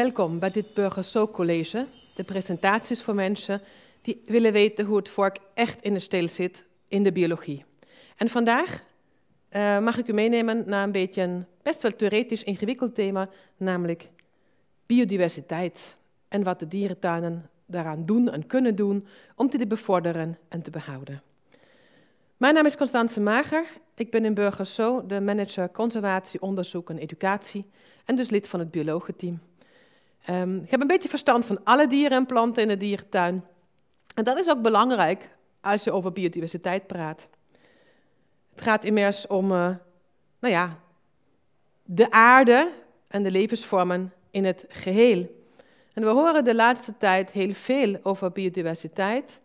welkom bij dit Burgerso college De presentaties voor mensen die willen weten hoe het vork echt in de steel zit in de biologie. En vandaag eh, mag ik u meenemen naar een beetje een best wel theoretisch ingewikkeld thema, namelijk biodiversiteit. En wat de dierentuinen daaraan doen en kunnen doen om te bevorderen en te behouden. Mijn naam is Constance Mager. Ik ben in Burgerso de manager conservatie, onderzoek en educatie en dus lid van het biologenteam. Ehm, ik heb een beetje verstand van alle dieren en planten in de dierentuin. En dat is ook belangrijk als je over biodiversiteit praat. Het gaat immers om, eh, nou ja, de aarde en de levensvormen in het geheel. En we horen de laatste tijd heel veel over biodiversiteit.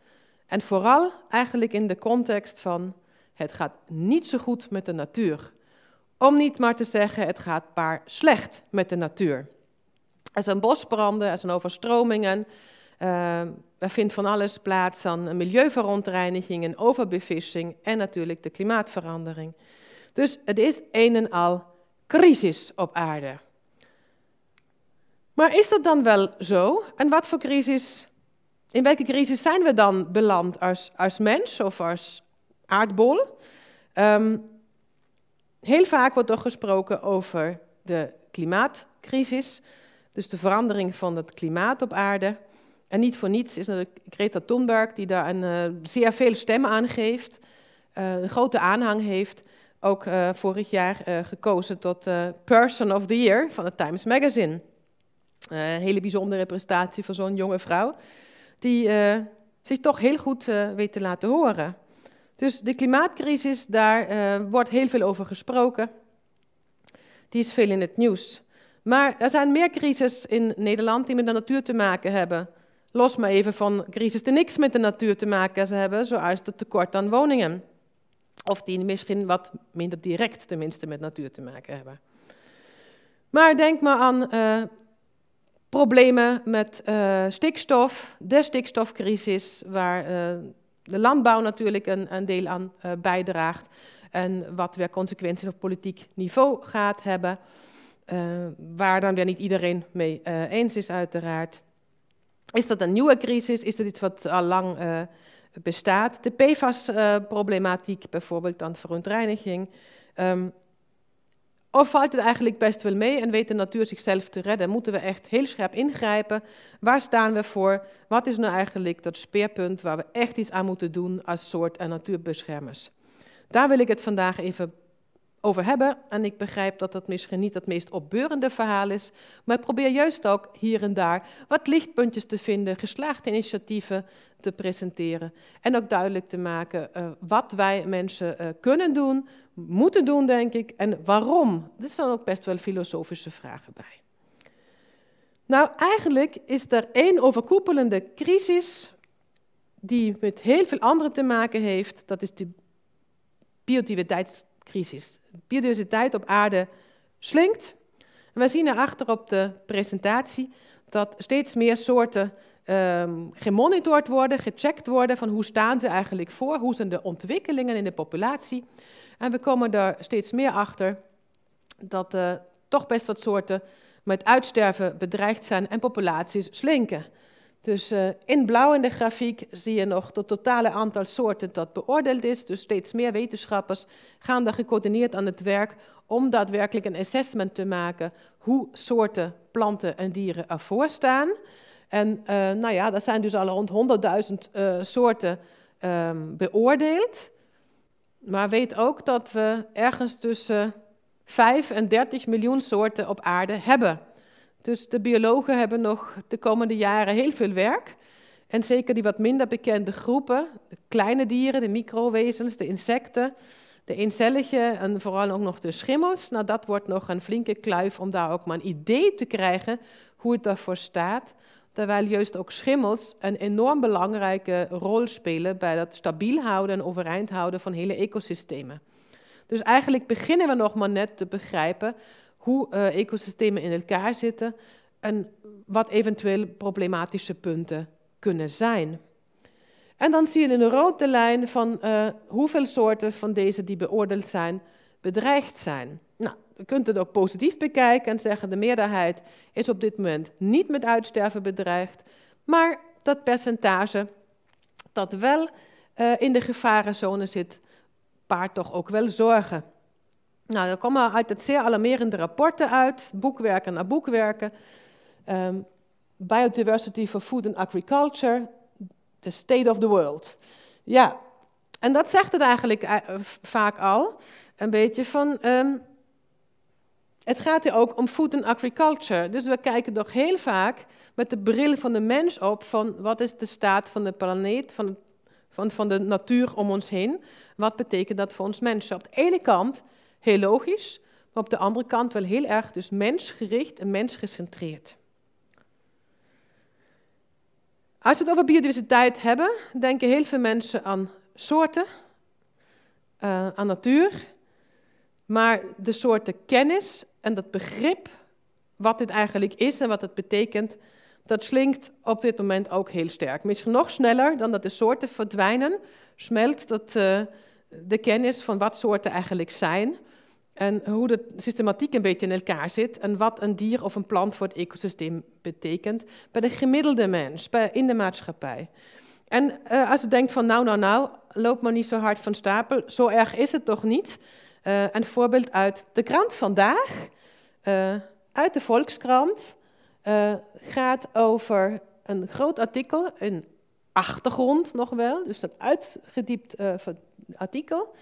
En vooral eigenlijk in de context van het gaat niet zo goed met de natuur. Om niet maar te zeggen het gaat paar slecht met de natuur. Er zijn bosbranden, er zijn overstromingen. Ehm, er vindt van alles plaats aan milieuverontreiniging en overbevissing en natuurlijk de klimaatverandering. Dus het is een en al crisis op aarde. Maar is dat dan wel zo? En wat voor crisis, in welke crisis zijn we dan beland als, als mens of als aardbol? Ehm, heel vaak wordt toch gesproken over de klimaatcrisis. Dus de verandering van het klimaat op aarde. En niet voor niets is natuurlijk Greta Thunberg, die daar een, eh, zeer veel stemmen aan geeft, eh, een grote aanhang heeft, ook eh, vorig jaar gekozen tot Person of the Year van het Times Magazine. een hele bijzondere prestatie voor zo'n jonge vrouw, die zich toch heel goed weet te laten horen. Dus de klimaatcrisis, daar wordt heel veel over gesproken. Die is veel in het nieuws. Maar er zijn meer crises in Nederland die met de natuur te maken hebben. Los maar even van crises die niks met de natuur te maken hebben, zoals het tekort aan woningen. Of die misschien wat minder direct tenminste met natuur te maken hebben. Maar denk maar aan eh, problemen met eh, stikstof, de stikstofcrisis, waar eh, de landbouw natuurlijk een, een deel aan bijdraagt. En wat weer consequenties op politiek niveau gaat hebben. Eh, waar dan weer niet iedereen mee eh, eens is, uiteraard. Is dat een nieuwe crisis? Is dat iets wat al lang eh, bestaat? De PFAS-problematiek bijvoorbeeld, dan verontreiniging. Ehm, of valt het eigenlijk best wel mee en weet de natuur zichzelf te redden? Moeten we echt heel scherp ingrijpen? Waar staan we voor? Wat is nou eigenlijk dat speerpunt waar we echt iets aan moeten doen als soort en natuurbeschermers? Daar wil ik het vandaag even over hebben. En ik begrijp dat dat misschien niet het meest opbeurende verhaal is, maar ik probeer juist ook hier en daar wat lichtpuntjes te vinden, geslaagde initiatieven te presenteren en ook duidelijk te maken eh, wat wij mensen eh, kunnen doen, moeten doen, denk ik, en waarom. Er staan ook best wel filosofische vragen bij. Nou, eigenlijk is er één overkoepelende crisis die met heel veel andere te maken heeft. Dat is de biodiversiteits Crisis. Biodiversiteit op aarde slinkt. we zien erachter op de presentatie dat steeds meer soorten ehm, gemonitord worden, gecheckt worden van hoe staan ze eigenlijk voor, hoe zijn de ontwikkelingen in de populatie. En we komen er steeds meer achter dat er eh, toch best wat soorten met uitsterven bedreigd zijn en populaties slinken. Dus eh, in blauw in de grafiek zie je nog het totale aantal soorten dat beoordeeld is. Dus steeds meer wetenschappers gaan daar gecoördineerd aan het werk om daadwerkelijk een assessment te maken hoe soorten planten en dieren ervoor staan. En eh, nou ja, er zijn dus al rond 100.000 eh, soorten ehm, beoordeeld. Maar weet ook dat we ergens tussen 5 en 30 miljoen soorten op aarde hebben. Dus de biologen hebben nog de komende jaren heel veel werk. En zeker die wat minder bekende groepen, de kleine dieren, de microwezens, de insecten, de eencellige en vooral ook nog de schimmels. Nou, dat wordt nog een flinke kluif om daar ook maar een idee te krijgen hoe het daarvoor staat. Terwijl juist ook schimmels een enorm belangrijke rol spelen bij dat stabiel houden en overeind houden van hele ecosystemen. Dus eigenlijk beginnen we nog maar net te begrijpen hoe eh, ecosystemen in elkaar zitten en wat eventueel problematische punten kunnen zijn. En dan zie je in de rode lijn van eh, hoeveel soorten van deze die beoordeeld zijn, bedreigd zijn. Nou, je kunt het ook positief bekijken en zeggen de meerderheid is op dit moment niet met uitsterven bedreigd, maar dat percentage dat wel eh, in de gevarenzone zit, paart toch ook wel zorgen. Nou, er komen uit het zeer alarmerende rapporten uit, boekwerken na boekwerken. Um, Biodiversity for Food and Agriculture, The State of the World. Ja, en dat zegt het eigenlijk eh, vaak al, een beetje van... Ehm, het gaat hier ook om food and agriculture. Dus we kijken toch heel vaak met de bril van de mens op van wat is de staat van de planeet, van, van, van de natuur om ons heen. Wat betekent dat voor ons mensen? Op de ene kant heel logisch, maar op de andere kant wel heel erg dus mensgericht en mensgecentreerd. Als we het over biodiversiteit hebben, denken heel veel mensen aan soorten, eh, aan natuur, maar de soorten kennis en dat begrip wat dit eigenlijk is en wat het betekent, dat slinkt op dit moment ook heel sterk. Misschien nog sneller dan dat de soorten verdwijnen, smelt dat, eh, de kennis van wat soorten eigenlijk zijn. En hoe de systematiek een beetje in elkaar zit en wat een dier of een plant voor het ecosysteem betekent bij de gemiddelde mens, bij, in de maatschappij. En eh, als u denkt van nou, nou, nou, loop maar niet zo hard van stapel, zo erg is het toch niet? Eh, een voorbeeld uit de krant vandaag, uh, uit de Volkskrant, gaat over een groot artikel, een achtergrond nog wel, dus een uitgediept artikel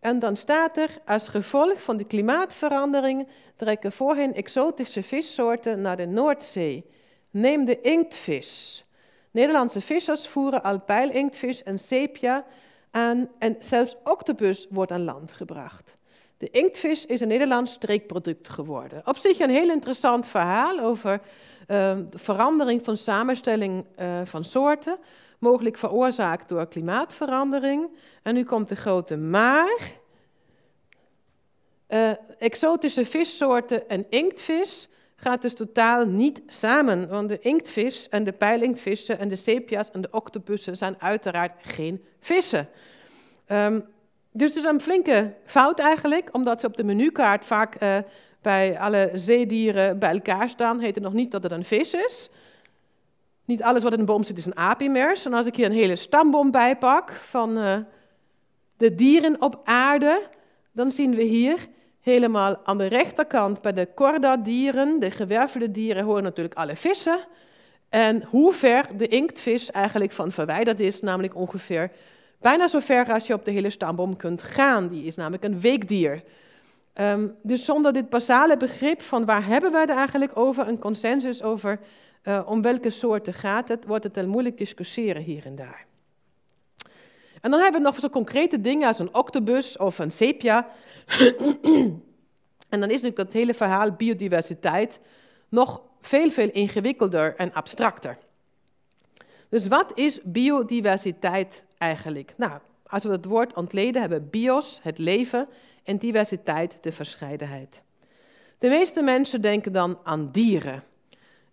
en dan staat er, als gevolg van de klimaatverandering trekken voorheen exotische vissoorten naar de Noordzee. Neem de inktvis. Nederlandse vissers voeren al pijlinktvis en sepia aan en zelfs octopus wordt aan land gebracht. De inktvis is een Nederlands streekproduct geworden. Op zich een heel interessant verhaal over ehm, de verandering van samenstelling eh, van soorten mogelijk veroorzaakt door klimaatverandering. En nu komt de grote maar. Eh, exotische vissoorten en inktvis gaat dus totaal niet samen. Want de inktvis en de pijlinktvissen en de sepia's en de octopussen zijn uiteraard geen vissen. Um, dus het is een flinke fout eigenlijk, omdat ze op de menukaart vaak eh, bij alle zeedieren bij elkaar staan. Heet het nog niet dat het een vis is. Niet alles wat in een boom zit is een apimers. En als ik hier een hele stamboom bij pak van eh, de dieren op aarde, dan zien we hier helemaal aan de rechterkant bij de Corda-dieren, de gewervelde dieren, horen natuurlijk alle vissen. En hoe ver de inktvis eigenlijk van verwijderd is, namelijk ongeveer bijna zo ver als je op de hele stamboom kunt gaan. Die is namelijk een weekdier. Ehm, dus zonder dit basale begrip van waar hebben we het eigenlijk over, een consensus over eh, om welke soorten gaat het, wordt het dan moeilijk discussiëren hier en daar. En dan hebben we nog zo concrete dingen als een octopus of een sepia. en dan is natuurlijk het hele verhaal biodiversiteit nog veel, veel ingewikkelder en abstracter. Dus wat is biodiversiteit eigenlijk? Nou, als we het woord ontleden hebben, bios, het leven, en diversiteit, de verscheidenheid. De meeste mensen denken dan aan dieren.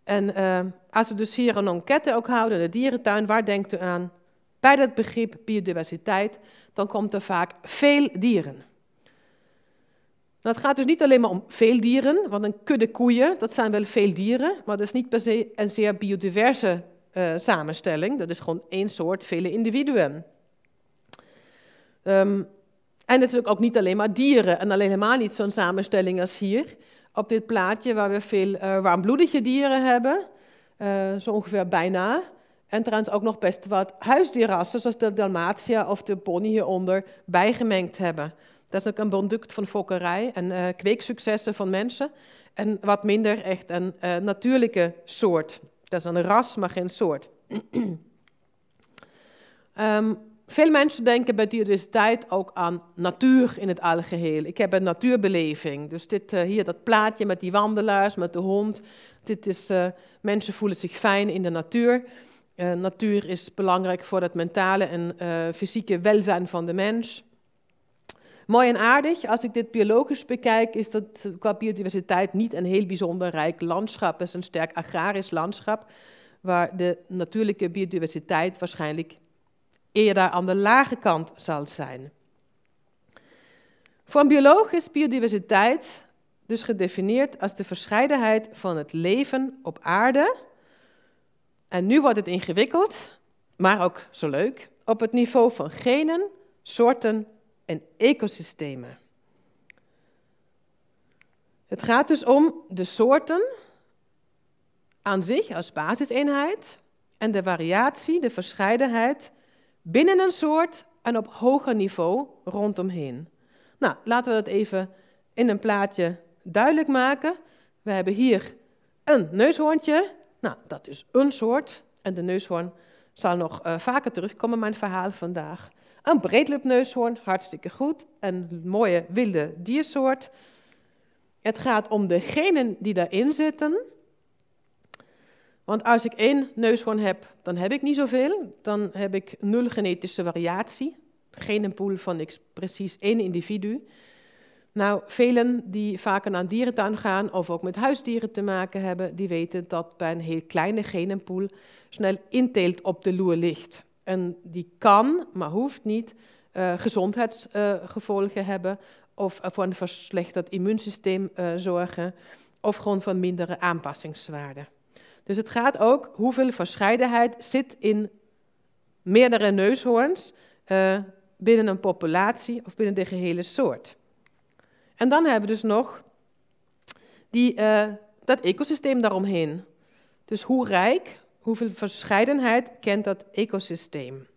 En eh, als we dus hier een enquête ook houden in de dierentuin, waar denkt u aan? Bij dat begrip biodiversiteit, dan komt er vaak veel dieren. Nou, het gaat dus niet alleen maar om veel dieren, want een kudde koeien, dat zijn wel veel dieren, maar dat is niet per se een zeer biodiverse eh, samenstelling. Dat is gewoon één soort, vele individuen. Um, en natuurlijk ook niet alleen maar dieren en alleen helemaal niet zo'n samenstelling als hier op dit plaatje waar we veel eh, warmbloedige dieren hebben. Eh, zo ongeveer bijna. En trouwens ook nog best wat huisdierrassen, zoals de Dalmatia of de Pony hieronder, bijgemengd hebben. Dat is ook een product van fokkerij en uh, kweeksuccessen van mensen. En wat minder echt een natuurlijke soort. Dat is een ras, maar geen soort. Ehm, veel mensen denken bij biodiversiteit ook aan natuur in het algeheel. Ik heb een natuurbeleving. Dus dit, eh, hier dat plaatje met die wandelaars, met de hond. Dit is, eh, mensen voelen zich fijn in de natuur. Eh, natuur is belangrijk voor het mentale en fysieke welzijn van de mens. Mooi en aardig, als ik dit biologisch bekijk, is dat qua biodiversiteit niet een heel bijzonder rijk landschap. Het is een sterk agrarisch landschap, waar de natuurlijke biodiversiteit waarschijnlijk eerder aan de lage kant zal zijn. Voor een bioloog is biodiversiteit dus gedefinieerd als de verscheidenheid van het leven op aarde. En nu wordt het ingewikkeld, maar ook zo leuk, op het niveau van genen, soorten en ecosystemen. Het gaat dus om de soorten aan zich als basiseenheid en de variatie, de verscheidenheid binnen een soort en op hoger niveau rondomheen. Nou, laten we dat even in een plaatje duidelijk maken. We hebben hier een neushoorntje. Nou, dat is een soort. En de neushoorn zal nog eh, vaker terugkomen in mijn verhaal vandaag. Een breedlipneushoorn, hartstikke goed. Een mooie wilde diersoort. Het gaat om de genen die daarin zitten. Want als ik één neushoorn heb, dan heb ik niet zoveel. Dan heb ik nul genetische variatie. Geen pool van precies één individu. Nou, velen die vaker naar dieren dierentuin gaan of ook met huisdieren te maken hebben, die weten dat bij een heel kleine genenpool snel inteelt op de loer ligt. En die kan, maar hoeft niet, eh, gezondheidsgevolgen hebben of voor een verslechterd immuunsysteem eh, zorgen of gewoon voor mindere aanpassingswaarden. Dus het gaat ook hoeveel verscheidenheid zit in meerdere neushoorns eh, binnen een populatie of binnen de gehele soort. En dan hebben we dus nog die, eh, dat ecosysteem daaromheen. Dus hoe rijk, hoeveel verscheidenheid kent dat ecosysteem?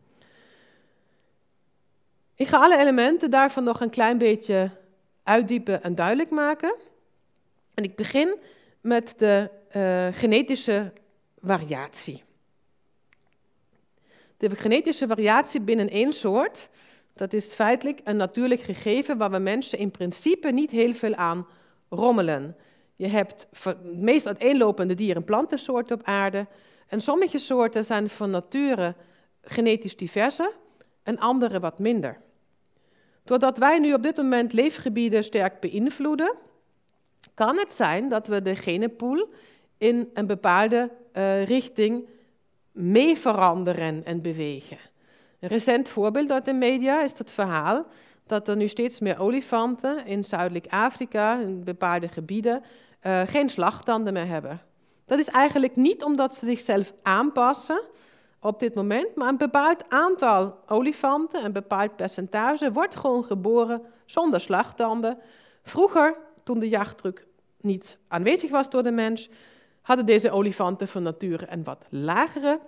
Ik ga alle elementen daarvan nog een klein beetje uitdiepen en duidelijk maken. En ik begin met de eh, genetische variatie. De genetische variatie binnen één soort, dat is feitelijk een natuurlijk gegeven waar we mensen in principe niet heel veel aan rommelen. Je hebt het meest uiteenlopende dier- en plantensoorten op aarde. En sommige soorten zijn van nature genetisch diverser en andere wat minder. Doordat wij nu op dit moment leefgebieden sterk beïnvloeden, kan het zijn dat we de genenpool in een bepaalde eh, richting mee veranderen en bewegen. Een recent voorbeeld uit de media is het verhaal dat er nu steeds meer olifanten in Zuidelijk Afrika, in bepaalde gebieden, eh, geen slachtanden meer hebben. Dat is eigenlijk niet omdat ze zichzelf aanpassen op dit moment, maar een bepaald aantal olifanten, een bepaald percentage, wordt gewoon geboren zonder slachtanden. Vroeger, toen de jachtdruk niet aanwezig was door de mens, hadden deze olifanten van nature een wat lagere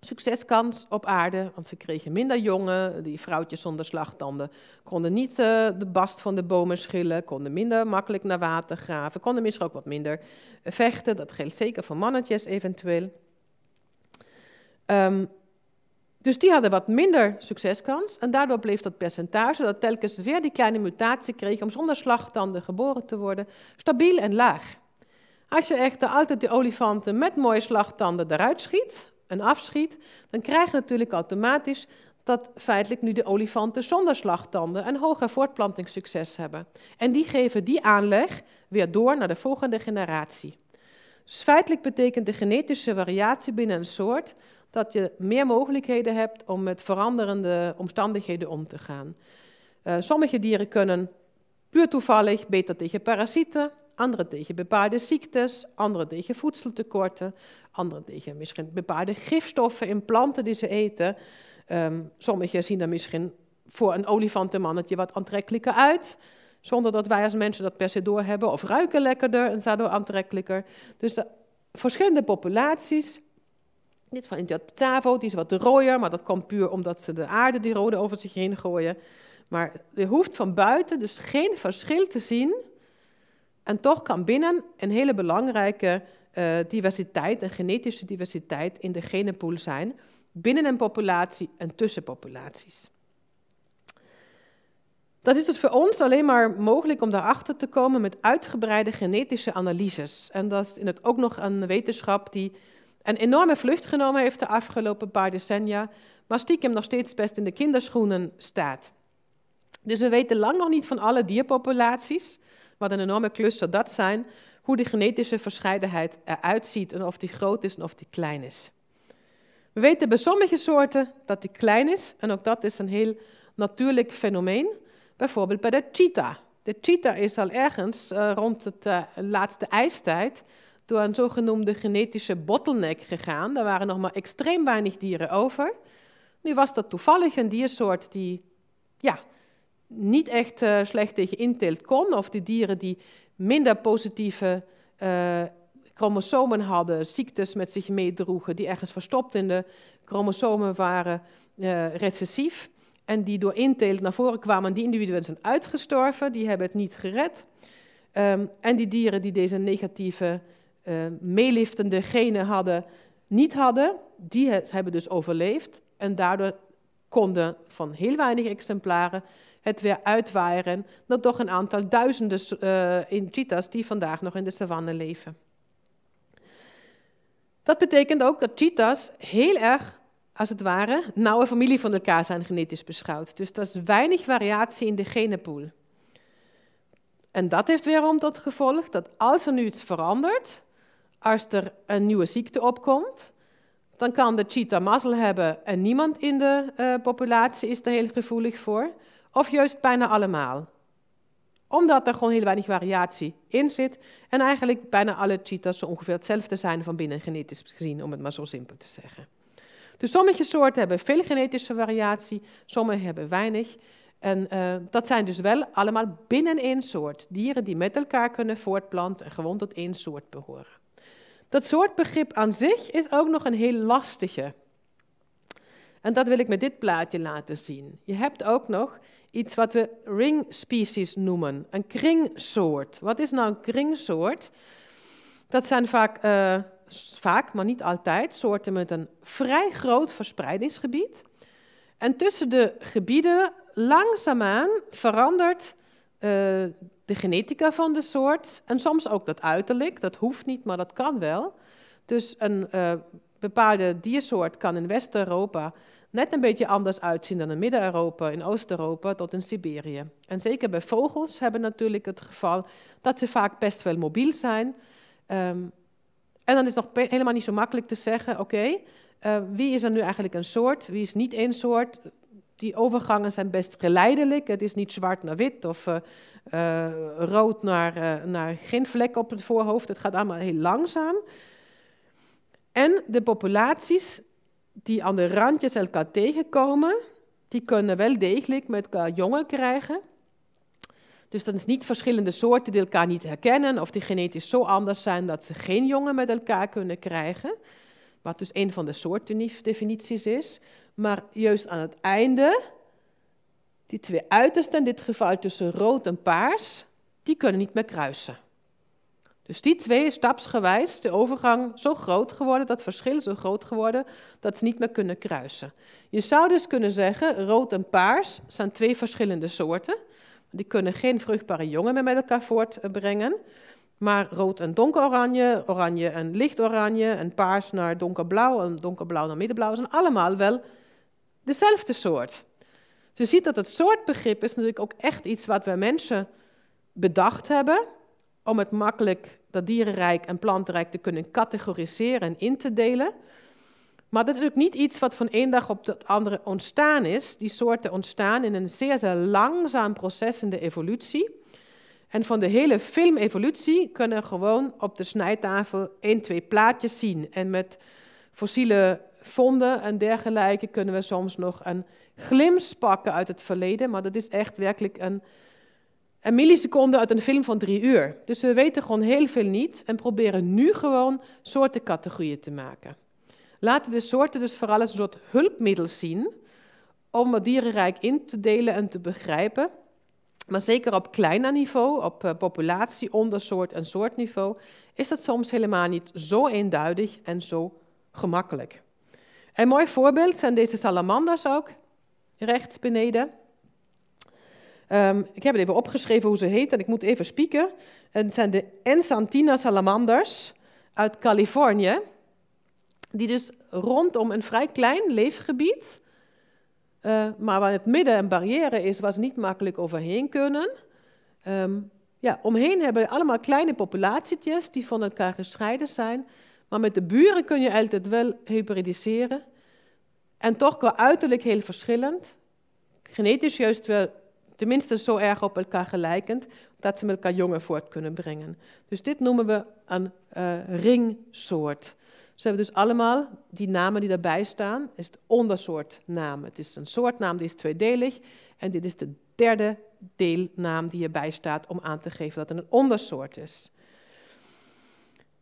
succeskans op aarde, want ze kregen minder jongen. Die vrouwtjes zonder slagtanden konden niet eh, de bast van de bomen schillen, konden minder makkelijk naar water graven, konden misschien ook wat minder eh, vechten. Dat geldt zeker voor mannetjes eventueel. Ehm, dus die hadden wat minder succeskans en daardoor bleef dat percentage dat telkens weer die kleine mutatie kreeg om zonder slagtanden geboren te worden, stabiel en laag. Als je echter altijd de olifanten met mooie slagtanden eruit schiet en afschiet, dan krijg je natuurlijk automatisch dat feitelijk nu de olifanten zonder slagtanden een hoger voortplantingssucces hebben. En die geven die aanleg weer door naar de volgende generatie. Dus feitelijk betekent de genetische variatie binnen een soort dat je meer mogelijkheden hebt om met veranderende omstandigheden om te gaan. Eh, sommige dieren kunnen puur toevallig beter tegen parasieten, anderen tegen bepaalde ziektes, anderen tegen voedseltekorten, anderen tegen misschien bepaalde gifstoffen in planten die ze eten. Um, ehm, sommigen zien er misschien voor een olifantenmannetje wat aantrekkelijker uit, zonder dat wij als mensen dat per se doorhebben, of ruiken lekkerder en daardoor aantrekkelijker. Dus de verschillende populaties. Dit van Indiot Tavo, die is wat rooier, maar dat komt puur omdat ze de aarde die rode over zich heen gooien. Maar je hoeft van buiten dus geen verschil te zien en toch kan binnen een hele belangrijke eh, diversiteit, een genetische diversiteit in de genenpool zijn, binnen een populatie en tussen populaties. Dat is dus voor ons alleen maar mogelijk om daarachter te komen met uitgebreide genetische analyses. En dat is ook nog een wetenschap die een enorme vlucht genomen heeft de afgelopen paar decennia, maar stiekem nog steeds best in de kinderschoenen staat. Dus we weten lang nog niet van alle dierpopulaties. Wat een enorme klus dat zijn, hoe de genetische verscheidenheid eruit ziet en of die groot is en of die klein is. We weten bij sommige soorten dat die klein is en ook dat is een heel natuurlijk fenomeen. Bijvoorbeeld bij de cheetah. De cheetah is al ergens eh, rond de eh, laatste ijstijd door een zogenoemde genetische bottleneck gegaan. Daar waren nog maar extreem weinig dieren over. Nu was dat toevallig een diersoort die ja, niet echt eh, slecht tegen inteelt kon, of de dieren die minder positieve eh, chromosomen hadden, ziektes met zich meedroegen, die ergens verstopt in de chromosomen waren, eh, recessief, en die door inteelt naar voren kwamen, die individuen zijn uitgestorven, die hebben het niet gered. Ehm, en die dieren die deze negatieve, meeliftende genen hadden, niet hadden, die hebben dus overleefd en daardoor konden van heel weinig exemplaren het weer uitwaaien naar toch een aantal duizenden uh, in cheetahs die vandaag nog in de savanne leven. Dat betekent ook dat cheetahs heel erg, als het ware, nauwe familie van elkaar zijn genetisch beschouwd. Dus dat is weinig variatie in de genenpool. En dat heeft weerom tot gevolg dat als er nu iets verandert, als er een nieuwe ziekte opkomt, dan kan de cheetah mazzel hebben en niemand in de eh, populatie is er heel gevoelig voor of juist bijna allemaal. Omdat er gewoon heel weinig variatie in zit en eigenlijk bijna alle cheetahs zo ongeveer hetzelfde zijn van binnen genetisch gezien, om het maar zo simpel te zeggen. Dus sommige soorten hebben veel genetische variatie, sommige hebben weinig. En eh, dat zijn dus wel allemaal binnen één soort. Dieren die met elkaar kunnen voortplanten en gewoon tot één soort behoren. Dat soortbegrip aan zich is ook nog een heel lastige. En dat wil ik met dit plaatje laten zien. Je hebt ook nog iets wat we ring species noemen, een kringsoort. Wat is nou een kringsoort? Dat zijn vaak, eh, vaak, maar niet altijd, soorten met een vrij groot verspreidingsgebied. En tussen de gebieden langzaamaan verandert uh, de genetica van de soort en soms ook dat uiterlijk. Dat hoeft niet, maar dat kan wel. Dus een eh, bepaalde diersoort kan in West-Europa net een beetje anders uitzien dan in Midden-Europa, in Oost-Europa tot in Siberië. En zeker bij vogels hebben natuurlijk het geval dat ze vaak best wel mobiel zijn. Ehm, en dan is het nog helemaal niet zo makkelijk te zeggen, oké, eh, wie is er nu eigenlijk een soort, wie is niet één soort? Die overgangen zijn best geleidelijk. Het is niet zwart naar wit of eh, eh, rood naar, naar geen vlek op het voorhoofd. Het gaat allemaal heel langzaam. En de populaties die aan de randjes elkaar tegenkomen, die kunnen wel degelijk met elkaar jongen krijgen. Dus dat is niet verschillende soorten die elkaar niet herkennen of die genetisch zo anders zijn dat ze geen jongen met elkaar kunnen krijgen. Wat dus een van de soortdefinities is. Maar juist aan het einde, die twee uitersten, in dit geval tussen rood en paars, die kunnen niet meer kruisen. Dus die twee stapsgewijs de overgang zo groot geworden, dat verschil zo groot geworden, dat ze niet meer kunnen kruisen. Je zou dus kunnen zeggen, rood en paars zijn twee verschillende soorten. Die kunnen geen vruchtbare jongen meer met elkaar voortbrengen. Maar rood en donkeroranje, oranje en lichtoranje, en paars naar donkerblauw en donkerblauw naar middenblauw, zijn allemaal wel dezelfde soort. Dus je ziet dat het soortbegrip is natuurlijk ook echt iets wat wij mensen bedacht hebben om het makkelijk, dat dierenrijk en plantenrijk, te kunnen categoriseren en in te delen. Maar dat is natuurlijk niet iets wat van één dag op de andere ontstaan is. Die soorten ontstaan in een zeer, zeer langzaam proces in de evolutie. En van de hele film evolutie kunnen we gewoon op de snijtafel één, twee plaatjes zien. En met fossiele vonden en dergelijke kunnen we soms nog een glimp pakken uit het verleden. Maar dat is echt werkelijk een en milliseconden uit een film van drie uur. Dus we weten gewoon heel veel niet en proberen nu gewoon soortencategorieën te maken. Laten we de soorten dus vooral als een soort hulpmiddel zien om het dierenrijk in te delen en te begrijpen. Maar zeker op kleiner niveau, op eh, populatie, ondersoort en soortniveau, is dat soms helemaal niet zo eenduidig en zo gemakkelijk. Een mooi voorbeeld zijn deze salamanders ook, rechts beneden. Ehm, ik heb het even opgeschreven hoe ze heet en ik moet even spieken. Het zijn de Ensantina salamanders uit Californië, die dus rondom een vrij klein leefgebied, eh, maar waar het midden een barrière is waar ze niet makkelijk overheen kunnen, ehm, ja, omheen hebben allemaal kleine populatietjes die van elkaar gescheiden zijn. Maar met de buren kun je altijd wel hybridiseren. En toch qua uiterlijk heel verschillend. Genetisch juist wel Tenminste zo erg op elkaar gelijkend dat ze met elkaar jongen voort kunnen brengen. Dus dit noemen we een eh, ringsoort. Ze hebben dus allemaal die namen die daarbij staan, is het ondersoortnaam. Het is een soortnaam die is tweedelig en dit is de derde deelnaam die erbij staat om aan te geven dat het een ondersoort is.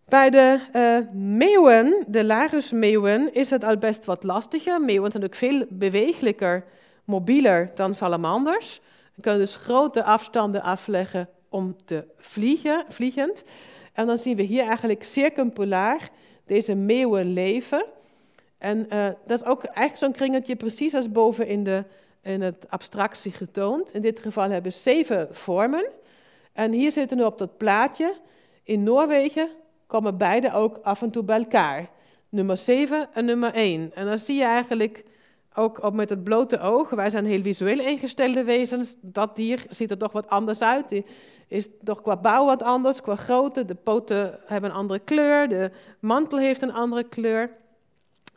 Bij de uh, meeuwen, de larusmeeuwen, is het al best wat lastiger. Meeuwen zijn natuurlijk veel bewegelijker, mobieler dan salamanders. We kunnen dus grote afstanden afleggen om te vliegen, vliegend. En dan zien we hier eigenlijk circumpolaar deze meeuwen leven. En eh, dat is ook eigenlijk zo'n kringetje precies als boven in, de, in het abstractie getoond. In dit geval hebben we zeven vormen. En hier zitten we op dat plaatje. In Noorwegen komen beide ook af en toe bij elkaar. Nummer 7 en nummer 1. En dan zie je eigenlijk ook op met het blote oog, wij zijn heel visueel ingestelde wezens, dat dier ziet er toch wat anders uit. Die is toch qua bouw wat anders, qua grootte, de poten hebben een andere kleur, de mantel heeft een andere kleur.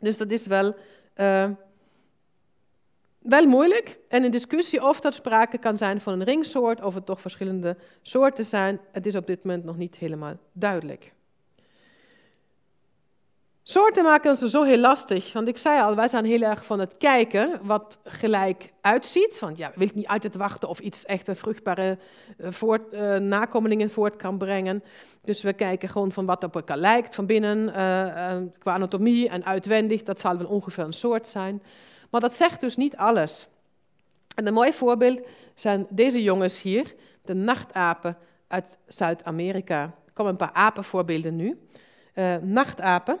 Dus dat is wel, eh, wel moeilijk. En een discussie of dat sprake kan zijn van een ringsoort, of het toch verschillende soorten zijn, het is op dit moment nog niet helemaal duidelijk. Soorten maken ons zo heel lastig. Want ik zei al, wij zijn heel erg van het kijken wat gelijk uitziet. Want ja, wil ik niet uit het wachten of iets echt een vruchtbare eh, voort, eh, nakomelingen voort kan brengen. Dus we kijken gewoon van wat op elkaar lijkt van binnen, eh, qua anatomie en uitwendig. Dat zal wel ongeveer een soort zijn. Maar dat zegt dus niet alles. En een mooi voorbeeld zijn deze jongens hier, de nachtapen uit Zuid-Amerika. Er komen een paar apenvoorbeelden nu. nachtapen,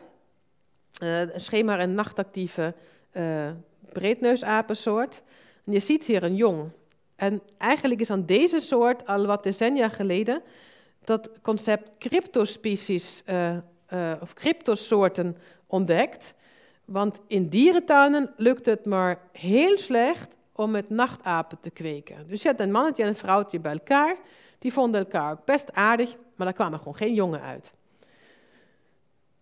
eh, schema- en nachtactieve eh, breedneusapensoort. En je ziet hier een jong. En eigenlijk is aan deze soort al wat decennia geleden dat concept cryptospecies uh, uh, of cryptosoorten ontdekt. Want in dierentuinen lukt het maar heel slecht om met nachtapen te kweken. Dus je had een mannetje en een vrouwtje bij elkaar. Die vonden elkaar best aardig, maar daar kwamen gewoon geen jongen uit.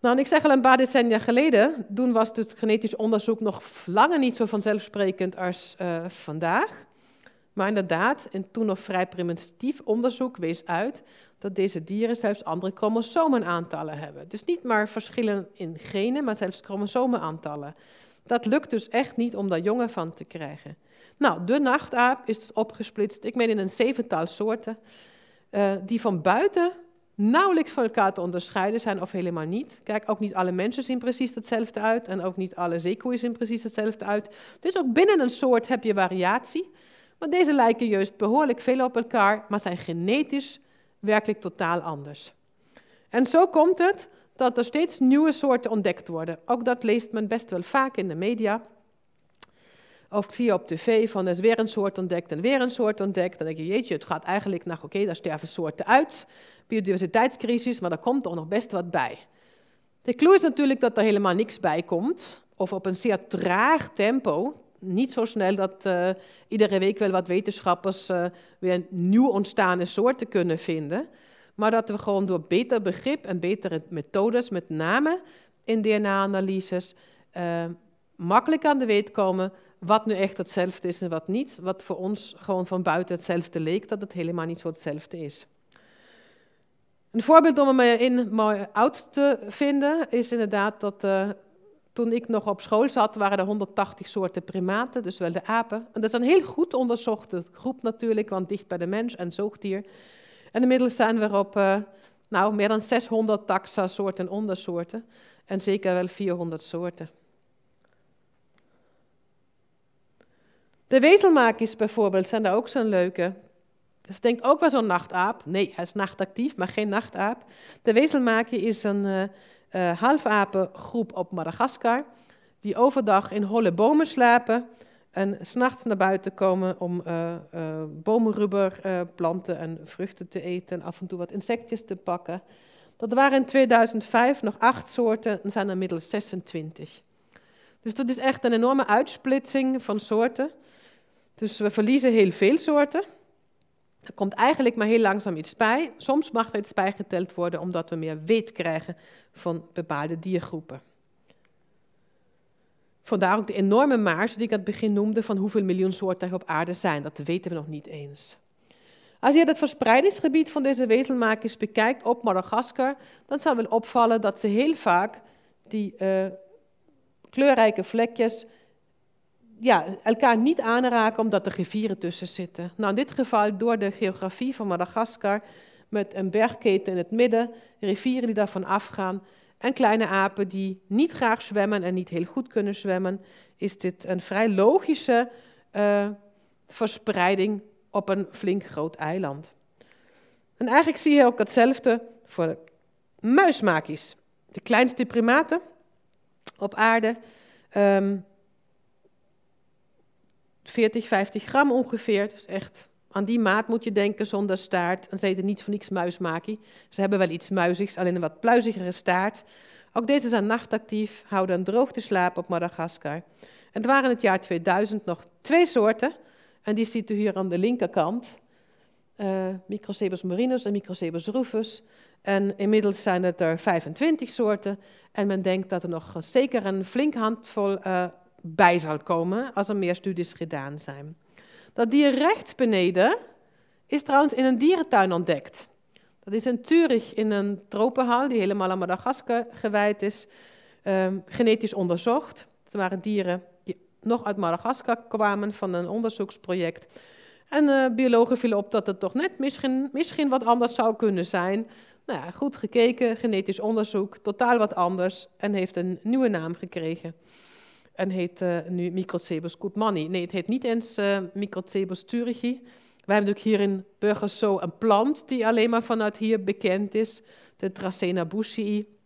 Nou, ik zeg al een paar decennia geleden, toen was het genetisch onderzoek nog lange niet zo vanzelfsprekend als eh, vandaag. Maar inderdaad, in toen nog vrij primitief onderzoek wees uit dat deze dieren zelfs andere chromosomenaantallen hebben. Dus niet maar verschillen in genen, maar zelfs chromosomenaantallen. Dat lukt dus echt niet om daar jongen van te krijgen. Nou, de nachtaap is dus opgesplitst, ik meen in een zevental soorten, eh, die van buiten nauwelijks van elkaar te onderscheiden zijn of helemaal niet. Kijk, ook niet alle mensen zien precies hetzelfde uit en ook niet alle zeekoeien zien precies hetzelfde uit. Dus ook binnen een soort heb je variatie. Maar deze lijken juist behoorlijk veel op elkaar, maar zijn genetisch werkelijk totaal anders. En zo komt het dat er steeds nieuwe soorten ontdekt worden. Ook dat leest men best wel vaak in de media. Of ik zie op tv van er is weer een soort ontdekt en weer een soort ontdekt. Dan denk je, jeetje, het gaat eigenlijk naar, oké, daar sterven soorten uit. Biodiversiteitscrisis, maar daar komt toch nog best wat bij. De clue is natuurlijk dat er helemaal niks bij komt. Of op een zeer traag tempo. Niet zo snel dat eh, iedere week wel wat wetenschappers uh, weer nieuw ontstaande soorten kunnen vinden. Maar dat we gewoon door beter begrip en betere methodes, met name in DNA-analyses, eh, makkelijk aan de weet komen wat nu echt hetzelfde is en wat niet. Wat voor ons gewoon van buiten hetzelfde leek, dat het helemaal niet zo hetzelfde is. Een voorbeeld om me eh, in mooi oud te vinden is inderdaad dat eh, toen ik nog op school zat, waren er 180 soorten primaten, dus wel de apen. En dat is een heel goed onderzochte groep natuurlijk, want dicht bij de mens en zoogdier. En inmiddels zijn we op eh, nou, meer dan 600 taxa, soorten en ondersoorten. En zeker wel 400 soorten. De wezelmaakjes bijvoorbeeld zijn daar ook zo'n leuke. Ze dus denk ook wel zo'n nachtaap. Nee, hij is nachtactief, maar geen nachtaap. De wezelmaakje is een uh, uh, halfapengroep op Madagaskar. Die overdag in holle bomen slapen. En s'nachts naar buiten komen om uh, eh, bomenrubberplanten en vruchten te eten. En af en toe wat insectjes te pakken. Dat waren in 2005 nog acht soorten en zijn er inmiddels 26. Dus dat is echt een enorme uitsplitsing van soorten. Dus we verliezen heel veel soorten. Er komt eigenlijk maar heel langzaam iets bij. Soms mag er iets bij worden omdat we meer weet krijgen van bepaalde diergroepen. Vandaar ook de enorme marge die ik aan het begin noemde van hoeveel miljoen soorten er op aarde zijn. Dat weten we nog niet eens. Als je het verspreidingsgebied van deze wezelmakers bekijkt op Madagaskar, dan zal wel opvallen dat ze heel vaak die eh, kleurrijke vlekjes ja, elkaar niet aanraken omdat er rivieren tussen zitten. Nou, in dit geval door de geografie van Madagaskar met een bergketen in het midden, rivieren die daarvan afgaan en kleine apen die niet graag zwemmen en niet heel goed kunnen zwemmen, is dit een vrij logische eh, verspreiding op een flink groot eiland. En eigenlijk zie je ook hetzelfde voor de muismakies, de kleinste primaten op aarde. Ehm, 40, 50 gram ongeveer. Dus echt aan die maat moet je denken zonder staart. En ze eten niet voor niks muismaki. Ze hebben wel iets muizigs, alleen een wat pluizigere staart. Ook deze zijn nachtactief, houden een droogte slaap op Madagaskar. er waren in het jaar 2000 nog twee soorten. En die ziet u hier aan de linkerkant. Eh, Microcebus marinus en Microcebus rufus. En inmiddels zijn het er 25 soorten. En men denkt dat er nog zeker een flink handvol uh, bij zal komen als er meer studies gedaan zijn. Dat dier rechts beneden is trouwens in een dierentuin ontdekt. Dat is in Zurich in een tropenhal die helemaal aan Madagaskar gewijd is, ehm, genetisch onderzocht. Het waren dieren die nog uit Madagaskar kwamen van een onderzoeksproject. En uh, biologen vielen op dat het toch net misschien, misschien wat anders zou kunnen zijn. Nou ja, goed gekeken, genetisch onderzoek, totaal wat anders en heeft een nieuwe naam gekregen en heet eh, nu microcebus goodmani. Nee, het heet niet eens uh, eh, Microcebus thurigi. We hebben natuurlijk hier in Burgers een plant die alleen maar vanuit hier bekend is. De Dracena bushii,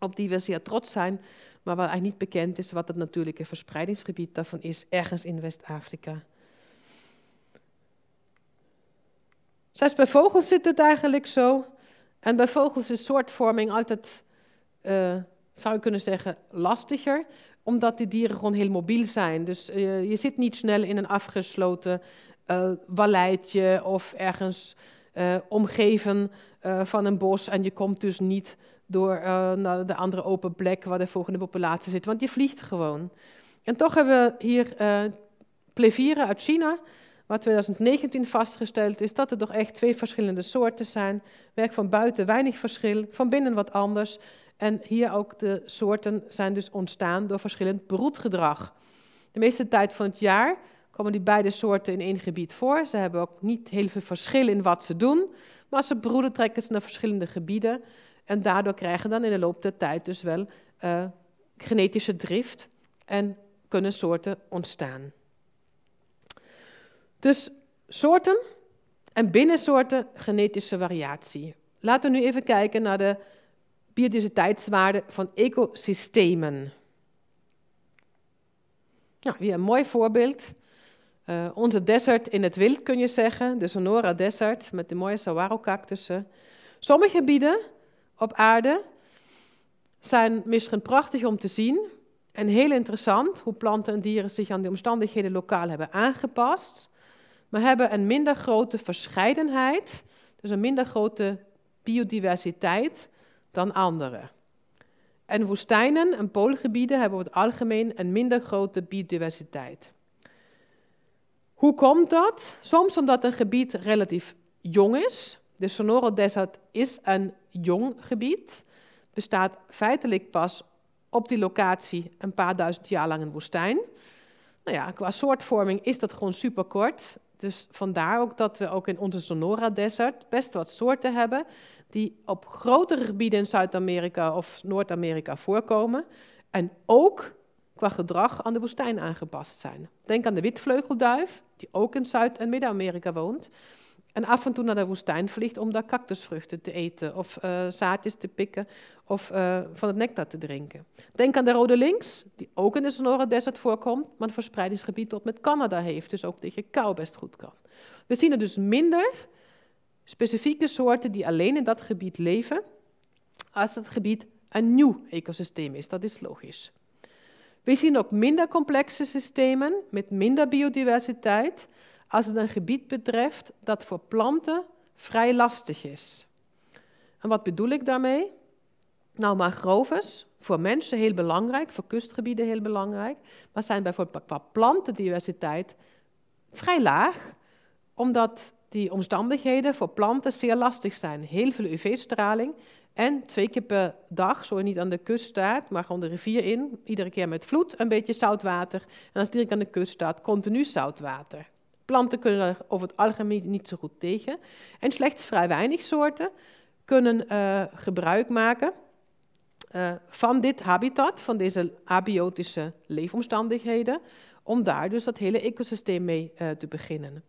op die we zeer trots zijn. Maar waar eigenlijk niet bekend is wat het natuurlijke verspreidingsgebied daarvan is, ergens in West-Afrika. Zelfs bij vogels zit het eigenlijk zo. En bij vogels is soortvorming altijd, eh, zou je kunnen zeggen, lastiger omdat die dieren gewoon heel mobiel zijn. Dus eh, je zit niet snel in een afgesloten uh, of ergens eh, omgeven van een bos. En je komt dus niet door naar de andere open plek waar de volgende populatie zit. Want je vliegt gewoon. En toch hebben we hier plevieren uit China wat 2019 vastgesteld is, dat er toch echt twee verschillende soorten zijn. Werk van buiten weinig verschil, van binnen wat anders. En hier ook de soorten zijn dus ontstaan door verschillend broedgedrag. De meeste tijd van het jaar komen die beide soorten in één gebied voor. Ze hebben ook niet heel veel verschil in wat ze doen. Maar als ze broeden, trekken ze naar verschillende gebieden. En daardoor krijgen dan in de loop der tijd dus wel eh, genetische drift en kunnen soorten ontstaan. Dus soorten en binnensoorten genetische variatie. Laten we nu even kijken naar de biodiversiteitswaarde van ecosystemen. Nou, weer een mooi voorbeeld. Eh, onze desert in het wild kun je zeggen, de Sonora Desert met de mooie saguaro-cactussen. Sommige gebieden op aarde zijn misschien prachtig om te zien en heel interessant hoe planten en dieren zich aan de omstandigheden lokaal hebben aangepast, maar hebben een minder grote verscheidenheid, dus een minder grote biodiversiteit dan andere. En woestijnen en poolgebieden hebben over het algemeen een minder grote biodiversiteit. Hoe komt dat? Soms omdat een gebied relatief jong is. De Sonoro Desert is een jong gebied. Bestaat feitelijk pas op die locatie een paar duizend jaar lang een woestijn. Nou ja, qua soortvorming is dat gewoon superkort. Dus vandaar ook dat we ook in onze Sonora-desert best wat soorten hebben die op grotere gebieden in Zuid-Amerika of Noord-Amerika voorkomen. En ook qua gedrag aan de woestijn aangepast zijn. Denk aan de witvleugelduif, die ook in Zuid- en Midden-Amerika woont. En af en toe naar de woestijn vliegt om daar cactusvruchten te eten of eh, zaadjes te pikken of eh, van het nectar te drinken. Denk aan de rode links, die ook in de Sonora Desert voorkomt, maar een verspreidingsgebied tot met Canada heeft, dus ook tegen kou best goed kan. We zien er dus minder specifieke soorten die alleen in dat gebied leven, als het gebied een nieuw ecosysteem is. Dat is logisch. We zien ook minder complexe systemen met minder biodiversiteit, als het een gebied betreft dat voor planten vrij lastig is. En wat bedoel ik daarmee? Nou, mangroves, voor mensen heel belangrijk, voor kustgebieden heel belangrijk, maar zijn bijvoorbeeld qua plantendiversiteit vrij laag, omdat die omstandigheden voor planten zeer lastig zijn. Heel veel UV-straling en twee keer per dag, zo je niet aan de kust staat, maar gewoon de rivier in, iedere keer met vloed, een beetje zout water. En als het direct aan de kust staat, continu zout water. Planten kunnen er over het algemeen niet zo goed tegen. En slechts vrij weinig soorten kunnen uh, gebruik maken eh, van dit habitat, van deze abiotische leefomstandigheden, om daar dus dat hele ecosysteem mee eh, te beginnen.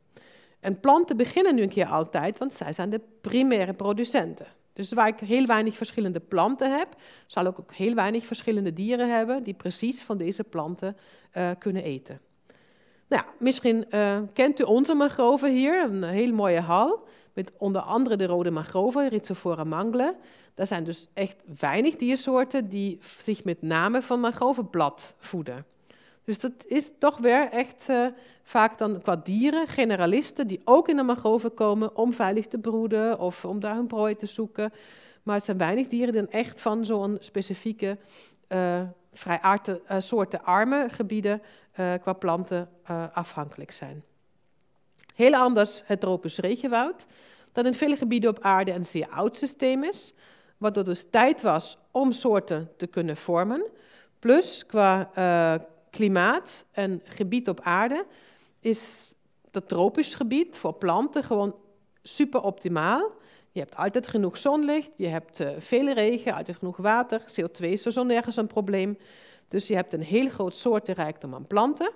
En planten beginnen nu een keer altijd, want zij zijn de primaire producenten. Dus waar ik heel weinig verschillende planten heb, zal ik ook heel weinig verschillende dieren hebben die precies van deze planten kunnen eten. Nou misschien eh, kent u onze mangroven hier, een eh, hele mooie hal. Met onder andere de rode mangroven, Rhizophora mangle. Daar zijn dus echt weinig diersoorten die zich met name van mangrovenblad voeden. Dus dat is toch weer echt eh, vaak dan qua dieren, generalisten die ook in de mangroven komen om veilig te broeden of om daar hun prooi te zoeken. Maar het zijn weinig dieren die dan echt van zo'n specifieke vrij aarte soorten arme gebieden eh, qua planten eh, afhankelijk zijn. Heel anders het tropisch regenwoud, dat in vele gebieden op aarde een zeer oud systeem is, waardoor dus tijd was om soorten te kunnen vormen. Plus qua eh, klimaat en gebied op aarde is dat tropisch gebied voor planten gewoon super optimaal. Je hebt altijd genoeg zonlicht, je hebt uh, veel regen, altijd genoeg water. CO2 is sowieso nergens een probleem. Dus je hebt een heel groot soortenrijkdom aan planten.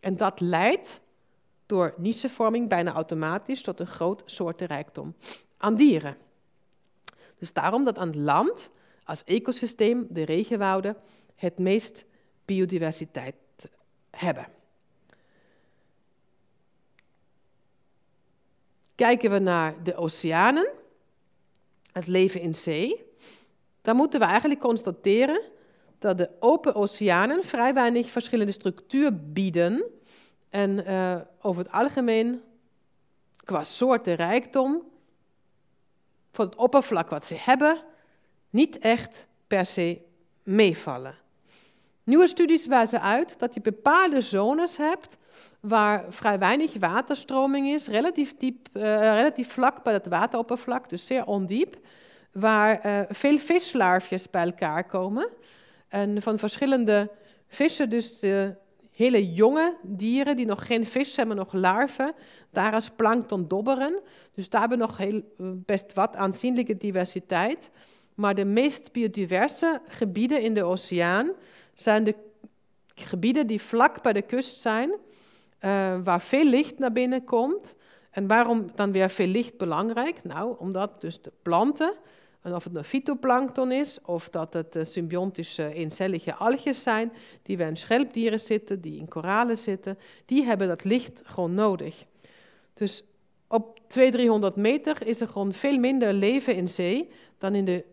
En dat leidt door nichevorming bijna automatisch tot een groot soortenrijkdom aan dieren. Dus daarom dat aan het land als ecosysteem de regenwouden het meest biodiversiteit hebben. Kijken we naar de oceanen, het leven in zee, dan moeten we eigenlijk constateren dat de open oceanen vrij weinig verschillende structuur bieden en eh, over het algemeen qua soorten rijkdom van het oppervlak wat ze hebben niet echt per se meevallen. Nieuwe studies wijzen uit dat je bepaalde zones hebt waar vrij weinig waterstroming is, relatief, diep, eh, relatief vlak bij het wateroppervlak, dus zeer ondiep, waar eh, veel vislarfjes bij elkaar komen. En van verschillende vissen, dus de hele jonge dieren die nog geen vis zijn, maar nog larven, daar is plankton dobberen. Dus daar hebben we nog heel, eh, best wat aanzienlijke diversiteit. Maar de meest biodiverse gebieden in de oceaan zijn de gebieden die vlak bij de kust zijn, eh, waar veel licht naar binnen komt. En waarom dan weer veel licht belangrijk? Nou, omdat dus de planten of het een fytoplankton is, of dat het eh, symbiontische eh, eencellige algjes zijn, die bij een schelpdieren zitten, die in koralen zitten, die hebben dat licht gewoon nodig. Dus op 200, 300 meter is er gewoon veel minder leven in zee dan in de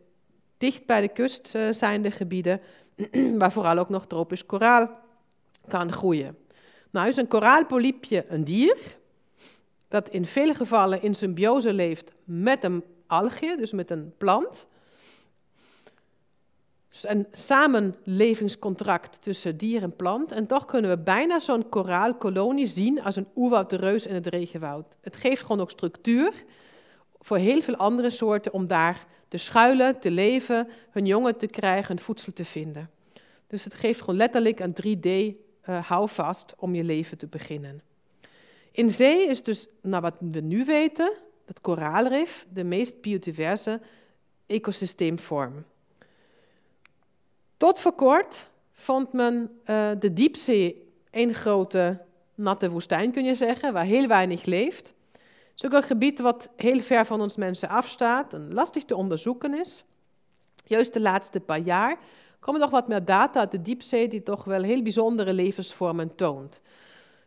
dicht bij de kust eh, zijnde gebieden, waar vooral ook nog tropisch koraal kan groeien. Nou is een koraalpoliepje een dier dat in veel gevallen in symbiose leeft met een algje, dus met een plant. Dus een samenlevingscontract tussen dier en plant. En toch kunnen we bijna zo'n koraalkolonie zien als een oerwoudreus in het regenwoud. Het geeft gewoon ook structuur voor heel veel andere soorten om daar te schuilen, te leven, hun jongen te krijgen, hun voedsel te vinden. Dus het geeft gewoon letterlijk een 3D-houvast eh, om je leven te beginnen. In zee is dus, naar wat we nu weten, het koraalrif de meest biodiverse ecosysteemvorm. Tot voor kort vond men eh, de diepzee een grote natte woestijn, kun je zeggen, waar heel weinig leeft. Het is ook een gebied wat heel ver van ons mensen afstaat en lastig te onderzoeken is. Juist de laatste paar jaar komen nog wat meer data uit de diepzee die toch wel heel bijzondere levensvormen toont.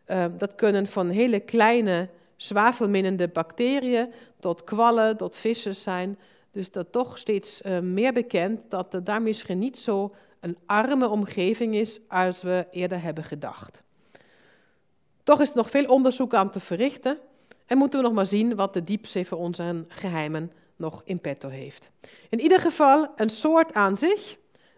Ehm, dat kunnen van hele kleine zwavelminnende bacteriën tot kwallen, tot vissen zijn. Dus dat toch steeds eh, meer bekend dat het daar misschien niet zo een arme omgeving is als we eerder hebben gedacht. Toch is er nog veel onderzoek aan te verrichten en moeten we nog maar zien wat de diepzee voor onze geheimen nog in petto heeft. In ieder geval, een soort aan zich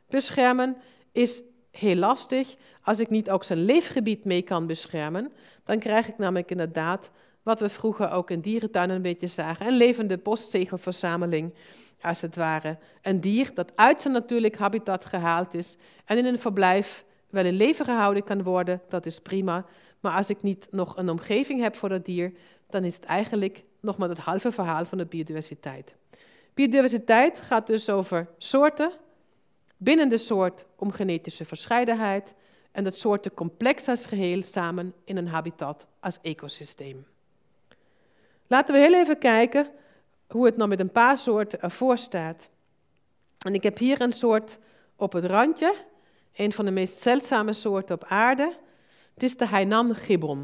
beschermen is heel lastig. Als ik niet ook zijn leefgebied mee kan beschermen, dan krijg ik namelijk inderdaad wat we vroeger ook in dierentuinen een beetje zagen. Een levende postzegelverzameling, als het ware. Een dier dat uit zijn natuurlijk habitat gehaald is en in een verblijf wel in leven gehouden kan worden, dat is prima. Maar als ik niet nog een omgeving heb voor dat dier, dan is het eigenlijk nog maar het halve verhaal van de biodiversiteit. Biodiversiteit gaat dus over soorten, binnen de soort om genetische verscheidenheid en dat soorten complex als geheel samen in een habitat als ecosysteem. Laten we heel even kijken hoe het nou met een paar soorten ervoor staat. En ik heb hier een soort op het randje, een van de meest zeldzame soorten op aarde. Het is de Hainan-gibbon.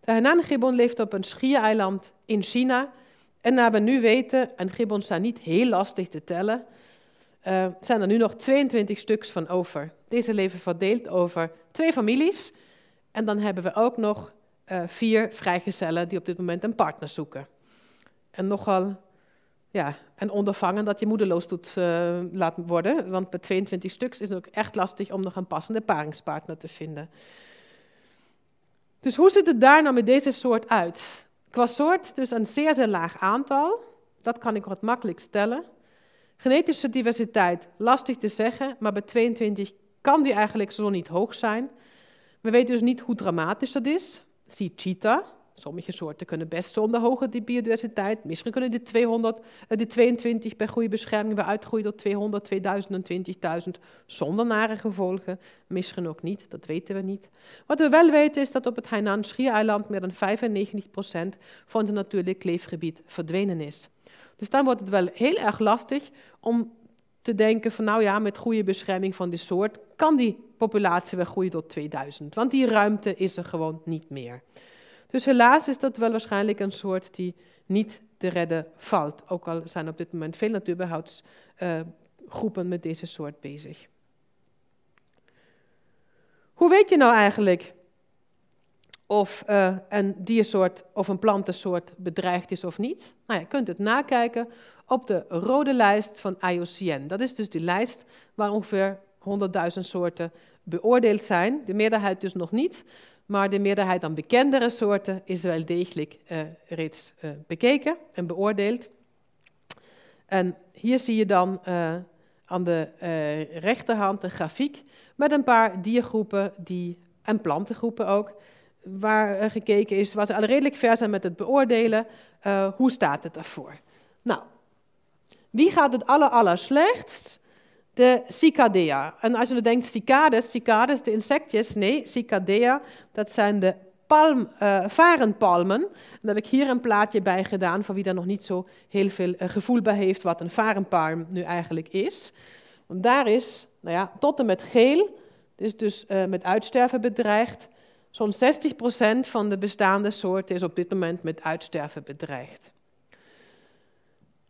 De Hainan-gibbon leeft op een schiereiland in China. En naar we nu weten, en gibbons zijn niet heel lastig te tellen, eh, zijn er nu nog 22 stuks van over. Deze leven verdeeld over twee families. En dan hebben we ook nog eh, vier vrijgezellen die op dit moment een partner zoeken. En nogal ja, en ondervangen dat je moedeloos doet, uh, laat worden. Want bij 22 stuks is het ook echt lastig om nog een passende paringspartner te vinden. Dus hoe ziet het daar nou met deze soort uit? Qua soort dus een zeer, zeer laag aantal. Dat kan ik wat makkelijk stellen. Genetische diversiteit, lastig te zeggen, maar bij 22 kan die eigenlijk zo niet hoog zijn. We weten dus niet hoe dramatisch dat is zie cheetah. Sommige soorten kunnen best zonder hoge biodiversiteit. Misschien kunnen de, 200, de 22 per goede bescherming weer uitgroeien tot 200, 2000 en 20.000 zonder nare gevolgen. Misschien ook niet, dat weten we niet. Wat we wel weten is dat op het Hainan Schiereiland meer dan 95% van het natuurlijk leefgebied verdwenen is. Dus dan wordt het wel heel erg lastig om te denken van nou ja, met goede bescherming van dit soort kan die populatie wel groeien tot 2000. Want die ruimte is er gewoon niet meer. Dus helaas is dat wel waarschijnlijk een soort die niet te redden valt. Ook al zijn op dit moment veel natuurbehoudsgroepen eh, met deze soort bezig. Hoe weet je nou eigenlijk of eh, een diersoort of een plantensoort bedreigd is of niet? Nou, je kunt het nakijken op de rode lijst van IUCN. Dat is dus die lijst waar ongeveer 100.000 soorten beoordeeld zijn. De meerderheid dus nog niet, maar de meerderheid aan bekendere soorten is wel degelijk eh, reeds eh, bekeken en beoordeeld. En hier zie je dan eh, aan de rechterhand een grafiek met een paar diergroepen die, en plantengroepen ook, waar gekeken is, waar ze al redelijk ver zijn met het beoordelen, hoe staat het ervoor? Nou, wie gaat het aller, aller slechtst? De cicadea. En als je dan nou denkt cicades, cicades, de insectjes, nee, cicadea, dat zijn de palm, eh, varenpalmen. daar heb ik hier een plaatje bij gedaan voor wie daar nog niet zo heel veel eh, gevoel bij heeft wat een varenpalm nu eigenlijk is. Want daar is, nou ja, tot en met geel, is dus eh, met uitsterven bedreigd. Zo'n 60% van de bestaande soorten is op dit moment met uitsterven bedreigd.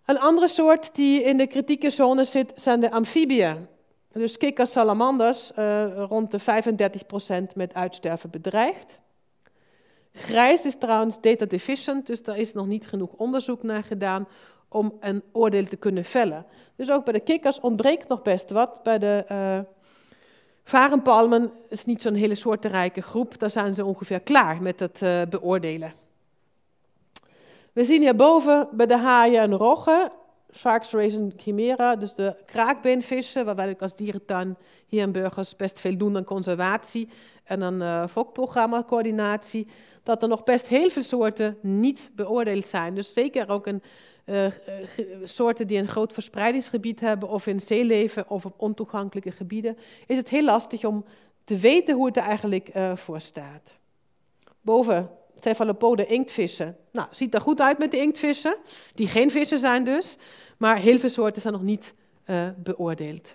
Een andere soort die in de kritieke zone zit, zijn de amfibieën. Dus kikkers, salamanders, eh, rond de 35% met uitsterven bedreigd. Grijs is trouwens data deficient, dus daar is nog niet genoeg onderzoek naar gedaan om een oordeel te kunnen vellen. Dus ook bij de kikkers ontbreekt nog best wat. Bij de eh, varenpalmen is niet zo'n hele soortenrijke groep, daar zijn ze ongeveer klaar met het eh, beoordelen. We zien hierboven bij de haaien en roggen, Sharks en Chimera, dus de kraakbeenvissen, waarbij ik als dierentuin hier in Burgers best veel doen aan conservatie en aan uh, fokprogramma-coördinatie, dat er nog best heel veel soorten niet beoordeeld zijn. Dus zeker ook in eh, eh, soorten die een groot verspreidingsgebied hebben of in zeeleven of op ontoegankelijke gebieden, is het heel lastig om te weten hoe het er eigenlijk voor staat. Boven cephalopoden inktvissen. Nou, ziet er goed uit met de inktvissen, die geen vissen zijn dus, maar heel veel soorten zijn nog niet eh, beoordeeld.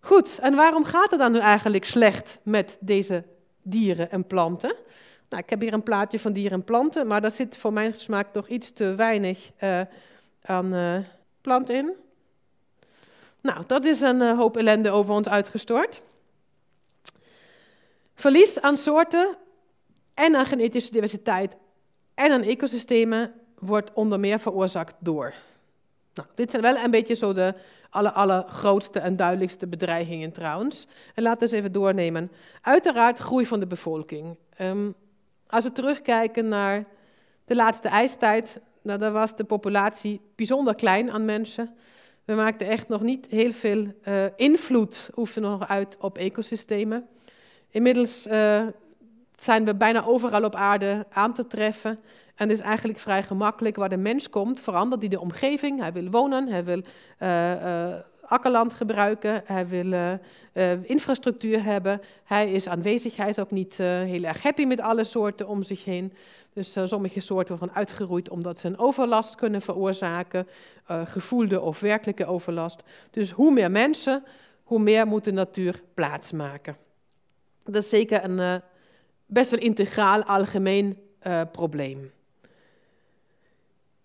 Goed, en waarom gaat het dan nu eigenlijk slecht met deze dieren en planten? Nou, ik heb hier een plaatje van dieren en planten, maar daar zit voor mijn smaak nog iets te weinig eh, aan uh, plant in. Nou, dat is een hoop ellende over ons uitgestort. Verlies aan soorten en aan genetische diversiteit en aan ecosystemen wordt onder meer veroorzaakt door. Nou, dit zijn wel een beetje zo de alle allergrootste en duidelijkste bedreigingen trouwens. En laten we eens even doornemen. Uiteraard groei van de bevolking. Ehm, als we terugkijken naar de laatste ijstijd, nou, was de populatie bijzonder klein aan mensen. We maakten echt nog niet heel veel uh, invloed, hoefde nog uit op ecosystemen. Inmiddels eh, zijn we bijna overal op aarde aan te treffen. En het is eigenlijk vrij gemakkelijk. Waar de mens komt, verandert hij de omgeving. Hij wil wonen, hij wil uh, akkerland gebruiken, hij wil infrastructuur hebben. Hij is aanwezig, hij is ook niet heel erg happy met alle soorten om zich heen. Dus sommige soorten worden uitgeroeid omdat ze een overlast kunnen veroorzaken, gevoelde of werkelijke overlast. Dus hoe meer mensen, hoe meer moet de natuur plaatsmaken dat is zeker een eh, best wel integraal, algemeen eh, probleem.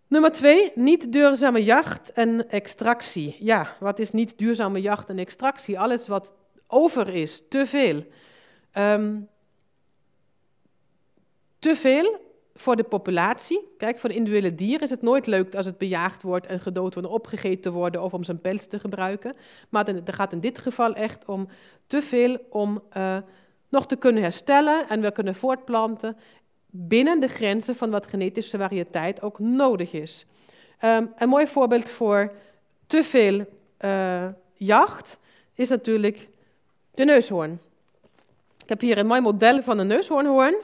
Nummer twee, niet duurzame jacht en extractie. Ja, wat is niet duurzame jacht en extractie? Alles wat over is, te veel. Ehm, te veel voor de populatie. Kijk, voor de individuele dier is het nooit leuk als het bejaagd wordt en gedood wordt, en opgegeten worden of om zijn pels te gebruiken. Maar het gaat in dit geval echt om te veel om eh, nog te kunnen herstellen en we kunnen voortplanten binnen de grenzen van wat genetische variëteit ook nodig is. Ehm, een mooi voorbeeld voor te veel eh, jacht is natuurlijk de neushoorn. Ik heb hier een mooi model van een neushoornhoorn.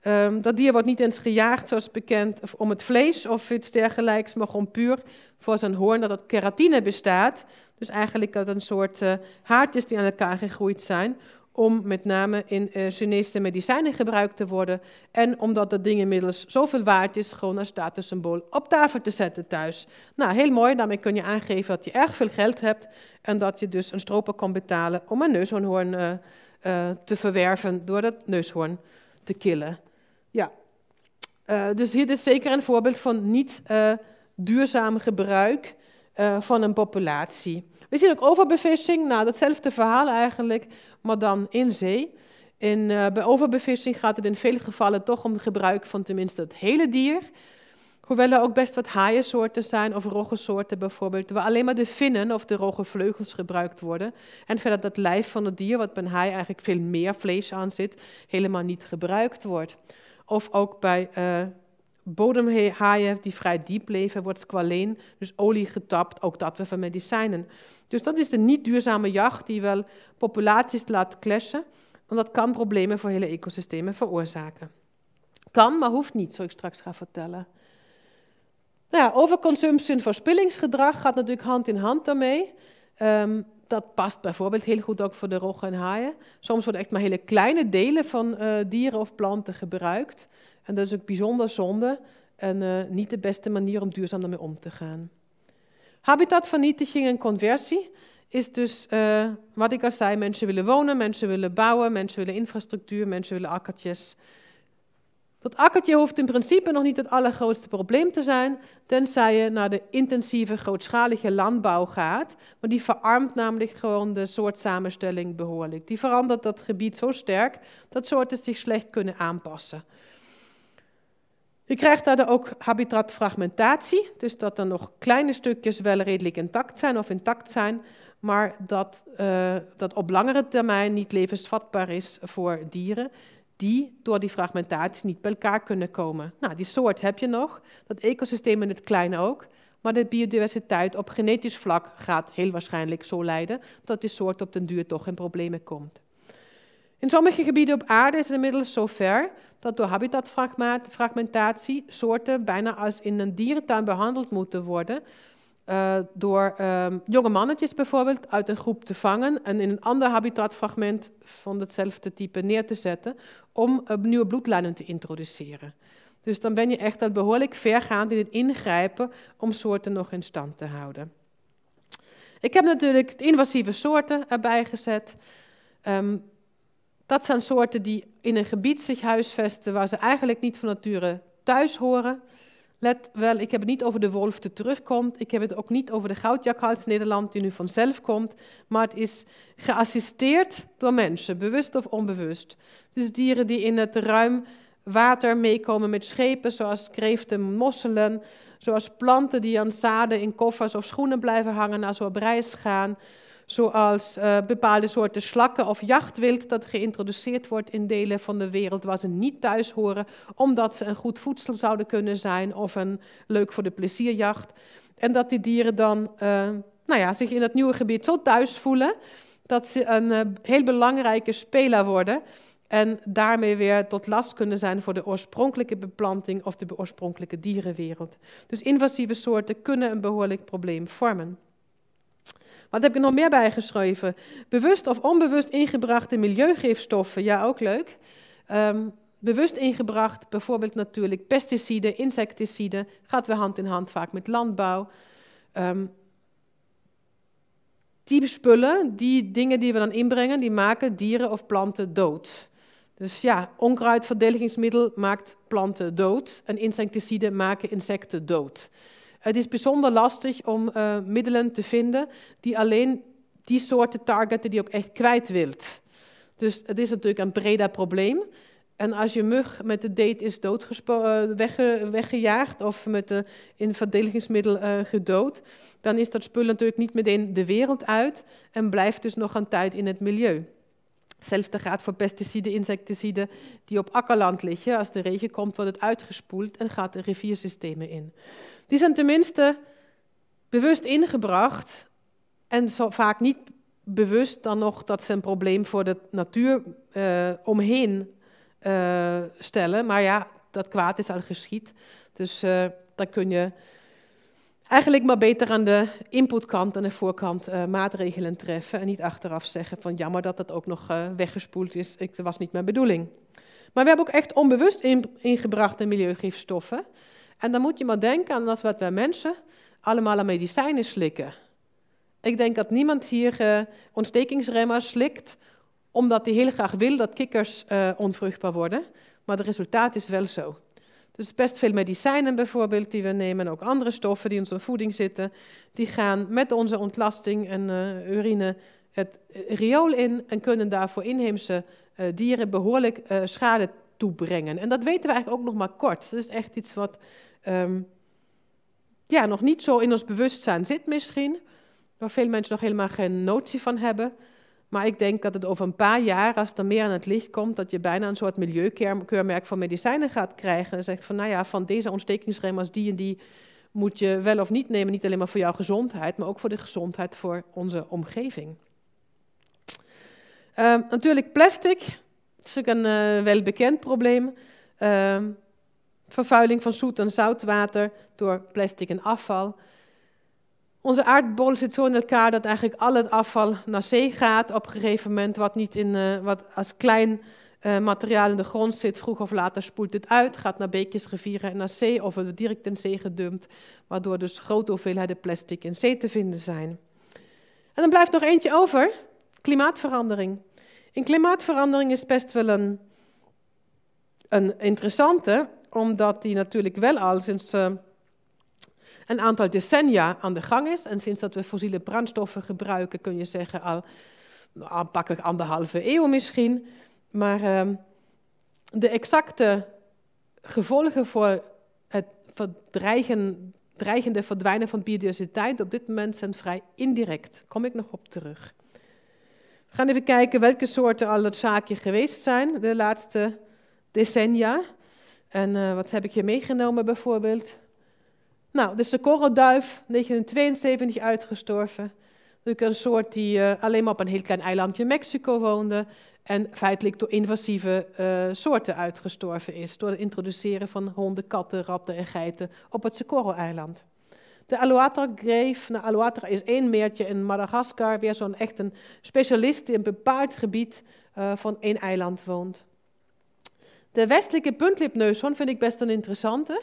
Ehm, dat dier wordt niet eens gejaagd, zoals bekend, om het vlees of iets dergelijks, maar gewoon puur voor zijn hoorn dat het keratine bestaat. Dus eigenlijk dat een soort eh, haartjes die aan elkaar gegroeid zijn, om met name in eh, Chinese medicijnen gebruikt te worden. En omdat dat ding inmiddels zoveel waard is, gewoon als statussymbool op tafel te zetten thuis. Nou, heel mooi. Daarmee kun je aangeven dat je erg veel geld hebt. En dat je dus een stroper kan betalen om een neushoorn eh, eh, te verwerven door dat neushoorn te killen. Ja. dus hier is zeker een voorbeeld van niet duurzaam gebruik van een populatie. We zien ook overbevissing, nou datzelfde verhaal eigenlijk, maar dan in zee. En eh, bij overbevissing gaat het in vele gevallen toch om het gebruik van tenminste het hele dier. Hoewel er ook best wat haaiensoorten zijn, of roggensoorten bijvoorbeeld, waar alleen maar de vinnen of de rogge vleugels gebruikt worden. En verder dat lijf van het dier, wat bij een haai eigenlijk veel meer vlees aan zit, helemaal niet gebruikt wordt. Of ook bij eh, bodemhaaien die vrij diep leven, wordt squaleen, dus olie getapt, ook dat weer van medicijnen. Dus dat is de niet duurzame jacht die wel populaties laat clashen, want dat kan problemen voor hele ecosystemen veroorzaken. Kan, maar hoeft niet, zo ik straks ga vertellen. Nou ja, overconsumptie en verspillingsgedrag gaat natuurlijk hand in hand daarmee. Ehm, dat past bijvoorbeeld heel goed ook voor de roggen en haaien. Soms worden echt maar hele kleine delen van eh, dieren of planten gebruikt. En dat is ook bijzonder zonde en eh, niet de beste manier om duurzaam daarmee om te gaan. Habitatvernietiging en conversie is dus, eh, wat ik al zei, mensen willen wonen, mensen willen bouwen, mensen willen infrastructuur, mensen willen akkertjes. Dat akkertje hoeft in principe nog niet het allergrootste probleem te zijn, tenzij je naar de intensieve, grootschalige landbouw gaat. Maar die verarmt namelijk gewoon de soortsamenstelling behoorlijk. Die verandert dat gebied zo sterk dat soorten zich slecht kunnen aanpassen. Je krijgt daar ook habitatfragmentatie, dus dat er nog kleine stukjes wel redelijk intact zijn of intact zijn, maar dat, eh, dat op langere termijn niet levensvatbaar is voor dieren die door die fragmentatie niet bij elkaar kunnen komen. Nou, die soort heb je nog, dat ecosysteem in het kleine ook, maar de biodiversiteit op genetisch vlak gaat heel waarschijnlijk zo leiden dat die soort op den duur toch in problemen komt. In sommige gebieden op aarde is het inmiddels zover dat door habitatfragmentatie soorten bijna als in een dierentuin behandeld moeten worden. Eh, door ehm, jonge mannetjes bijvoorbeeld uit een groep te vangen en in een ander habitatfragment van hetzelfde type neer te zetten om eh, nieuwe bloedlijnen te introduceren. Dus dan ben je echt al behoorlijk vergaand in het ingrijpen om soorten nog in stand te houden. Ik heb natuurlijk de invasieve soorten erbij gezet. Ehm, dat zijn soorten die in een gebied zich huisvesten waar ze eigenlijk niet van nature thuis horen. Let wel, ik heb het niet over de wolf die terugkomt. Ik heb het ook niet over de goudjakhals Nederland die nu vanzelf komt. Maar het is geassisteerd door mensen, bewust of onbewust. Dus dieren die in het ruim water meekomen met schepen, zoals kreeften, mosselen. Zoals planten die aan zaden in koffers of schoenen blijven hangen als we op reis gaan zoals eh, bepaalde soorten slakken of jachtwild dat geïntroduceerd wordt in delen van de wereld waar ze niet thuis horen, omdat ze een goed voedsel zouden kunnen zijn of een leuk voor de plezierjacht. En dat die dieren dan eh, nou ja, zich in dat nieuwe gebied zo thuis voelen dat ze een eh, heel belangrijke speler worden en daarmee weer tot last kunnen zijn voor de oorspronkelijke beplanting of de oorspronkelijke dierenwereld. Dus invasieve soorten kunnen een behoorlijk probleem vormen. Wat heb ik er nog meer bijgeschreven? Bewust of onbewust ingebrachte milieugifstoffen. Ja, ook leuk. Ehm, bewust ingebracht, bijvoorbeeld natuurlijk pesticiden, insecticiden. Gaat weer hand in hand vaak met landbouw. Um, ehm, die spullen, die dingen die we dan inbrengen, die maken dieren of planten dood. Dus ja, onkruidverdeligingsmiddel maakt planten dood en insecticiden maken insecten dood. Het is bijzonder lastig om eh, middelen te vinden die alleen die soorten targeten die ook echt kwijt wilt. Dus het is natuurlijk een breda probleem. En als je mug met de date is dood eh, weggejaagd of met de in verdedigingsmiddel eh, gedood, dan is dat spul natuurlijk niet meteen de wereld uit en blijft dus nog een tijd in het milieu. Hetzelfde gaat voor pesticiden, insecticiden die op akkerland liggen. Als de regen komt, wordt het uitgespoeld en gaat de riviersystemen in. Die zijn tenminste bewust ingebracht en zo vaak niet bewust dan nog dat ze een probleem voor de natuur eh, omheen eh, stellen. Maar ja, dat kwaad is al geschied. Dus uh, daar kun je eigenlijk maar beter aan de inputkant en de voorkant eh, maatregelen treffen. En niet achteraf zeggen van jammer dat dat ook nog eh, weggespoeld is. Ik, dat was niet mijn bedoeling. Maar we hebben ook echt onbewust in, ingebrachte milieugifstoffen. En dan moet je maar denken aan dat wat wij mensen allemaal aan medicijnen slikken. Ik denk dat niemand hier uh, ontstekingsremmers slikt omdat hij heel graag wil dat kikkers onvruchtbaar worden. Maar het resultaat is wel zo. Dus best veel medicijnen bijvoorbeeld die we nemen, ook andere stoffen die in onze voeding zitten, die gaan met onze ontlasting en eh, urine het eh, riool in en kunnen daarvoor inheemse eh, dieren behoorlijk schade toebrengen. En dat weten we eigenlijk ook nog maar kort. Dat is echt iets wat ehm, ja, nog niet zo in ons bewustzijn zit misschien, waar veel mensen nog helemaal geen notie van hebben. Maar ik denk dat het over een paar jaar, als er meer aan het licht komt, dat je bijna een soort milieukeurmerk van medicijnen gaat krijgen. En zegt van, nou ja, van deze ontstekingsremmers, die en die moet je wel of niet nemen. Niet alleen maar voor jouw gezondheid, maar ook voor de gezondheid voor onze omgeving. Ehm, natuurlijk plastic, is ook een eh, welbekend probleem. Ehm, vervuiling van zoet en zoutwater door plastic en afval. Onze aardbol zit zo in elkaar dat eigenlijk al het afval naar zee gaat op een gegeven moment, wat, niet in, eh, wat als klein eh, materiaal in de grond zit, vroeg of later spoelt het uit, gaat naar beekjes, rivieren en naar zee of wordt direct in zee gedumpt, waardoor dus grote hoeveelheden plastic in zee te vinden zijn. En dan blijft nog eentje over, klimaatverandering. In klimaatverandering is best wel een, een interessante, omdat die natuurlijk wel al sinds... Eh, een aantal decennia aan de gang is. En sinds dat we fossiele brandstoffen gebruiken, kun je zeggen al ik anderhalve eeuw misschien. Maar ehm, de exacte gevolgen voor het dreigende verdwijnen van biodiversiteit op dit moment zijn vrij indirect. Daar kom ik nog op terug. We gaan even kijken welke soorten al het zaakje geweest zijn de laatste decennia. En eh, wat heb ik je meegenomen bijvoorbeeld? Nou, dus de korrelduif, 1972 uitgestorven. een soort die eh, alleen maar op een heel klein eilandje Mexico woonde. En feitelijk door invasieve eh, soorten uitgestorven is. Door het introduceren van honden, katten, ratten en geiten op het Socorro-eiland. De Aluatra Grave, nou Aluatra is één meertje in Madagaskar, weer zo'n echt een specialist die in een bepaald gebied eh, van één eiland woont. De westelijke puntlipneushoorn vind ik best een interessante.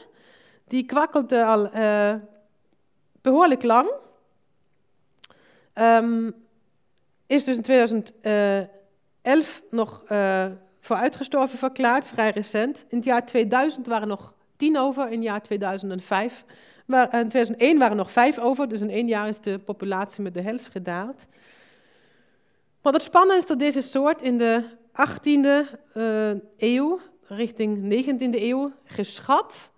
Die kwakkelde al eh, behoorlijk lang. Ehm, is dus in 2011 nog uh, voor uitgestorven verklaard, vrij recent. In het jaar 2000 waren er nog tien over, in het jaar 2005. Maar, eh, in 2001 waren er nog vijf over, dus in één jaar is de populatie met de helft gedaald. Wat het spannende is dat deze soort in de 18e eeuw, richting 19e eeuw, geschat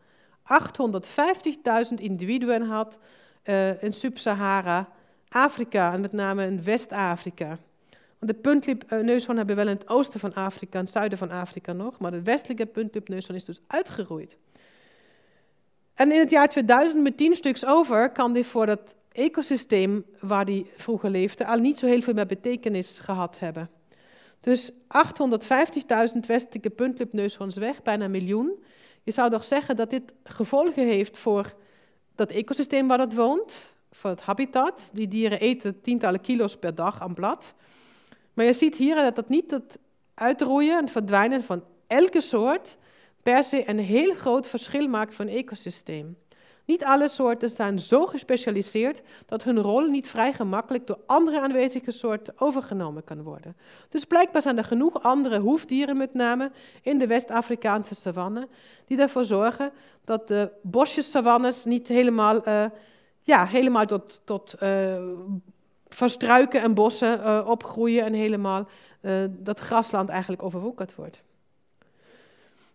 850.000 individuen had eh, in Sub-Sahara, Afrika en met name in West-Afrika. Want de puntlipneushoorn eh, hebben we wel in het oosten van Afrika en het zuiden van Afrika nog, maar de westelijke puntlipneushoorn is dus uitgeroeid. En in het jaar 2000 met tien stuks over kan dit voor dat ecosysteem waar die vroeger leefde al niet zo heel veel meer betekenis gehad hebben. Dus 850.000 westelijke puntlipneushoorns weg, bijna een miljoen. Je zou toch zeggen dat dit gevolgen heeft voor dat ecosysteem waar het woont, voor het habitat. Die dieren eten tientallen kilo's per dag aan blad. Maar je ziet hier dat dat niet het uitroeien en verdwijnen van elke soort per se een heel groot verschil maakt voor een ecosysteem. Niet alle soorten zijn zo gespecialiseerd dat hun rol niet vrij gemakkelijk door andere aanwezige soorten overgenomen kan worden. Dus blijkbaar zijn er genoeg andere hoefdieren, met name in de West-Afrikaanse savanne, die ervoor zorgen dat de bosjes-savannes niet helemaal, eh, ja, helemaal tot, tot eh, van en bossen eh, opgroeien en helemaal dat grasland eigenlijk overwoekerd wordt.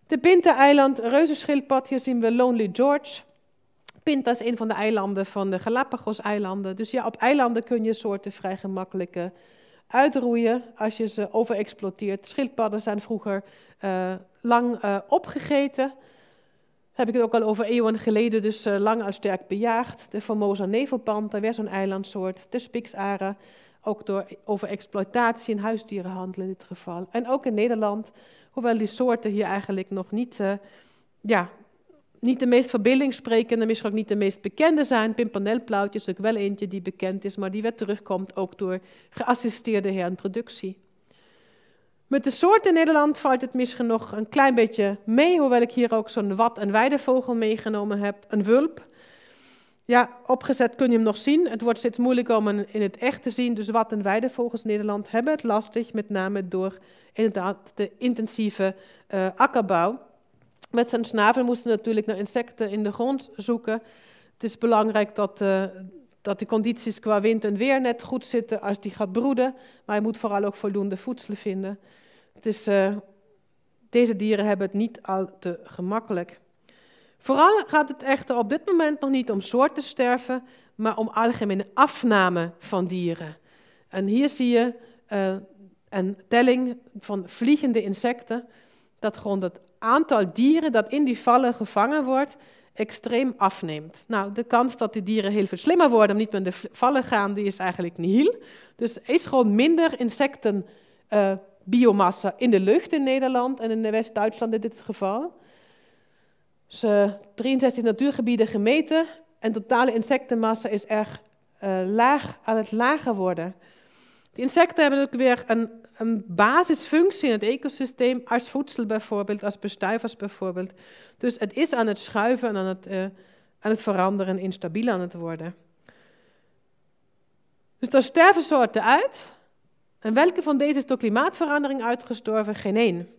De pinte eiland reuzenschildpad, hier zien we Lonely George. Pinta is een van de eilanden van de Galapagos-eilanden. Dus ja, op eilanden kun je soorten vrij gemakkelijk eh, uitroeien als je ze overexploiteert. Schildpadden zijn vroeger eh, lang eh, opgegeten. Heb ik het ook al over eeuwen geleden, dus lang al sterk bejaagd. De Formosa nevelpanda weer zo'n eilandsoort. De spiksaren, ook door overexploitatie in huisdierenhandel in dit geval. En ook in Nederland, hoewel die soorten hier eigenlijk nog niet ja, niet de meest verbeeldingssprekende, misschien ook niet de meest bekende zijn. Pimpanelplaatje is ook wel eentje die bekend is, maar die weer terugkomt ook door geassisteerde herintroductie. Met de soorten in Nederland valt het misschien nog een klein beetje mee, hoewel ik hier ook zo'n wat- en weidevogel meegenomen heb, een wulp. Ja, opgezet kun je hem nog zien. Het wordt steeds moeilijker om hem in het echt te zien. Dus wat- en weidevogels in Nederland hebben het lastig, met name door inderdaad de intensieve uh, akkerbouw. Met zijn snavel moesten natuurlijk naar insecten in de grond zoeken. Het is belangrijk dat, eh, dat de condities qua wind en weer net goed zitten als hij gaat broeden. Maar hij moet vooral ook voldoende voedsel vinden. Het is, eh, deze dieren hebben het niet al te gemakkelijk. Vooral gaat het echter op dit moment nog niet om soorten sterven, maar om algemene afname van dieren. En hier zie je eh, een telling van vliegende insecten, dat gewoon dat aantal dieren dat in die vallen gevangen wordt extreem afneemt. Nou, de kans dat die dieren heel veel slimmer worden om niet meer in de vallen gaan, die is eigenlijk nihil. Dus er is gewoon minder insectenbiomassa eh, uh, in de lucht in Nederland en in West-Duitsland in dit geval. Dus 63 eh, natuurgebieden gemeten en totale insectenmassa is erg eh, laag aan het lager worden. De insecten hebben ook weer een een basisfunctie in het ecosysteem als voedsel bijvoorbeeld, als bestuivers bijvoorbeeld. Dus het is aan het schuiven en aan het, uh, aan het veranderen, instabiel aan het worden. Dus daar sterven soorten uit. En welke van deze is door klimaatverandering uitgestorven? Geen één.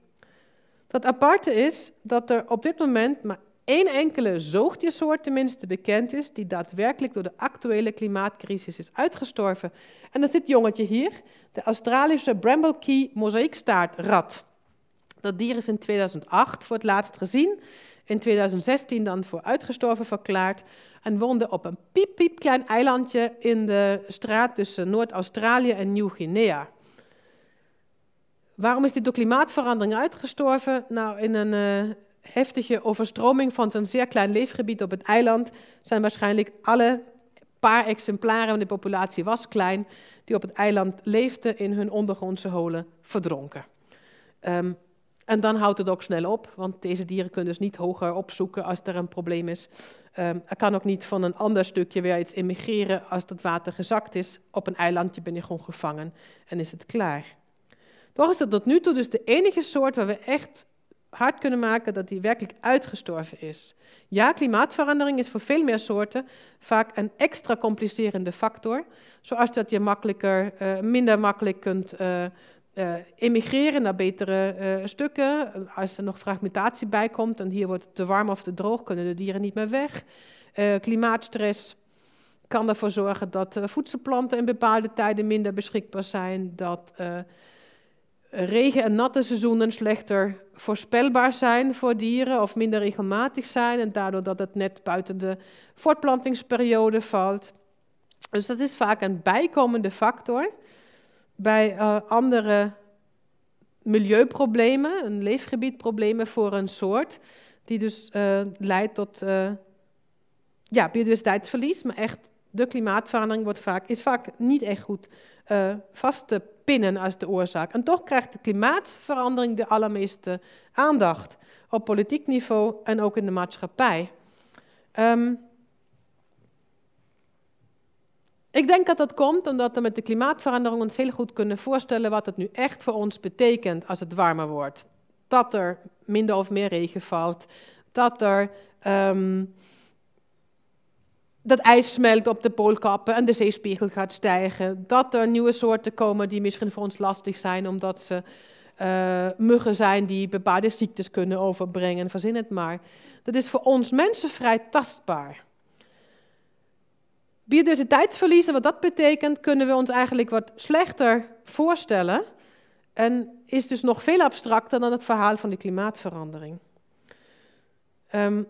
Dat aparte is dat er op dit moment maar een enkele zoogdiersoort tenminste bekend is, die daadwerkelijk door de actuele klimaatcrisis is uitgestorven. En dat is dit jongetje hier, de Australische Bramble Key mozaïekstaartrat. Dat dier is in 2008 voor het laatst gezien, in 2016 dan voor uitgestorven verklaard en woonde op een piep piep klein eilandje in de straat tussen Noord-Australië en Nieuw-Guinea. Waarom is dit door klimaatverandering uitgestorven? Nou, in een, eh, heftige overstroming van zo'n zeer klein leefgebied op het eiland zijn waarschijnlijk alle paar exemplaren, want de populatie was klein, die op het eiland leefden in hun ondergrondse holen verdronken. Ehm, en dan houdt het ook snel op, want deze dieren kunnen dus niet hoger opzoeken als er een probleem is. Ehm, er kan ook niet van een ander stukje weer iets emigreren als het water gezakt is. Op een eilandje ben je gewoon gevangen en is het klaar. Toch is dat tot nu toe dus de enige soort waar we echt hard kunnen maken dat die werkelijk uitgestorven is. Ja, klimaatverandering is voor veel meer soorten vaak een extra complicerende factor, zoals dat je makkelijker, eh, minder makkelijk kunt eh, eh, emigreren naar betere stukken. Als er nog fragmentatie bij komt en hier wordt het te warm of te droog, kunnen de dieren niet meer weg. klimaatstress kan ervoor zorgen dat voedselplanten in bepaalde tijden minder beschikbaar zijn, dat regen- en natte seizoenen slechter voorspelbaar zijn voor dieren of minder regelmatig zijn en daardoor dat het net buiten de voortplantingsperiode valt. Dus dat is vaak een bijkomende factor bij eh, andere milieuproblemen, een leefgebiedproblemen voor een soort, die dus eh, leidt tot eh, ja, biodiversiteitsverlies, maar echt de klimaatverandering wordt vaak, is vaak niet echt goed uh, vast te pinnen als de oorzaak. En toch krijgt de klimaatverandering de allermeeste aandacht op politiek niveau en ook in de maatschappij. Ehm, ik denk dat dat komt omdat we met de klimaatverandering ons heel goed kunnen voorstellen wat het nu echt voor ons betekent als het warmer wordt. Dat er minder of meer regen valt, dat er ehm, dat ijs smelt op de poolkappen en de zeespiegel gaat stijgen. Dat er nieuwe soorten komen die misschien voor ons lastig zijn, omdat ze eh, muggen zijn die bepaalde ziektes kunnen overbrengen. Verzin het maar. Dat is voor ons mensen vrij tastbaar. Biodiversiteit wat dat betekent, kunnen we ons eigenlijk wat slechter voorstellen. En is dus nog veel abstracter dan het verhaal van de klimaatverandering. Ehm,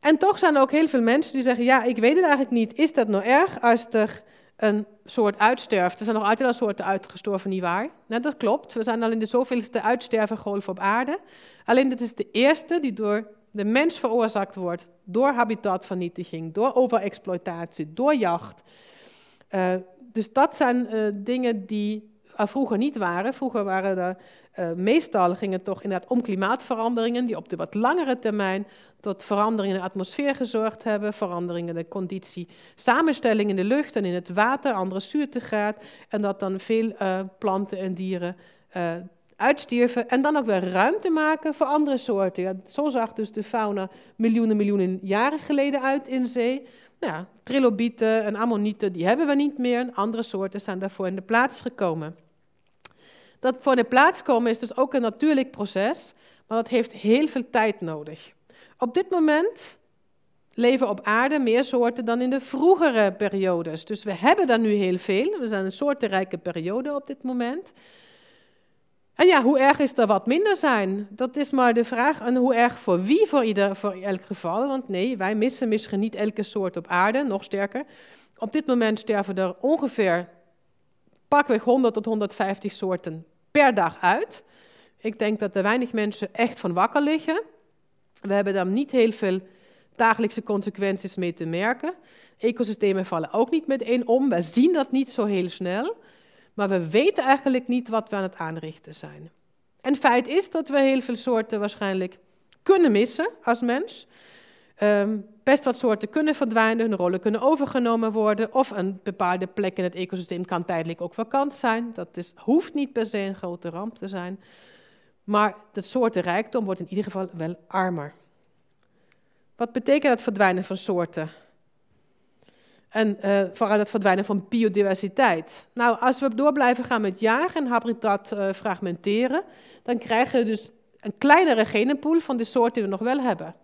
en toch zijn er ook heel veel mensen die zeggen, ja, ik weet het eigenlijk niet. Is dat nou erg als er een soort uitsterft? Er zijn nog altijd al soorten uitgestorven, niet waar? dat klopt. We zijn al in de zoveelste uitstervengolf op aarde. Alleen dit is de eerste die door de mens veroorzaakt wordt. Door habitatvernietiging, door overexploitatie, door jacht. Eh, dus dat zijn eh, dingen die eh, vroeger niet waren. Vroeger waren er eh, meestal ging het toch inderdaad om klimaatveranderingen, die op de wat langere termijn tot veranderingen in de atmosfeer gezorgd hebben, veranderingen in de conditie, samenstelling in de lucht en in het water, andere zuurtegraad, en dat dan veel eh, planten en dieren uh, uitstierven en dan ook weer ruimte maken voor andere soorten. zo zag dus de fauna miljoenen, miljoenen jaren geleden uit in zee. Nou trilobieten en ammonieten, die hebben we niet meer. andere soorten zijn daarvoor in de plaats gekomen. Dat voor de plaats komen is dus ook een natuurlijk proces, maar dat heeft heel veel tijd nodig. Op dit moment leven op aarde meer soorten dan in de vroegere periodes. Dus we hebben daar nu heel veel. We zijn een soortenrijke periode op dit moment. En ja, hoe erg is er wat minder zijn? Dat is maar de vraag. En hoe erg voor wie voor, ieder, voor elk geval? Want nee, wij missen misschien niet elke soort op aarde, nog sterker. Op dit moment sterven er ongeveer pakweg 100 tot 150 soorten per dag uit. Ik denk dat er weinig mensen echt van wakker liggen. We hebben daar niet heel veel dagelijkse consequenties mee te merken. Ecosystemen vallen ook niet meteen om. We zien dat niet zo heel snel. Maar we weten eigenlijk niet wat we aan het aanrichten zijn. En feit is dat we heel veel soorten waarschijnlijk kunnen missen als mens. Ehm, Best wat soorten kunnen verdwijnen, hun rollen kunnen overgenomen worden, of een bepaalde plek in het ecosysteem kan tijdelijk ook vakant zijn. Dat is, hoeft niet per se een grote ramp te zijn. Maar de soortenrijkdom wordt in ieder geval wel armer. Wat betekent het verdwijnen van soorten? En eh, vooral het verdwijnen van biodiversiteit. Nou, als we door blijven gaan met jagen en habitat eh, fragmenteren, dan krijgen we dus een kleinere genenpool van de soorten die we nog wel hebben.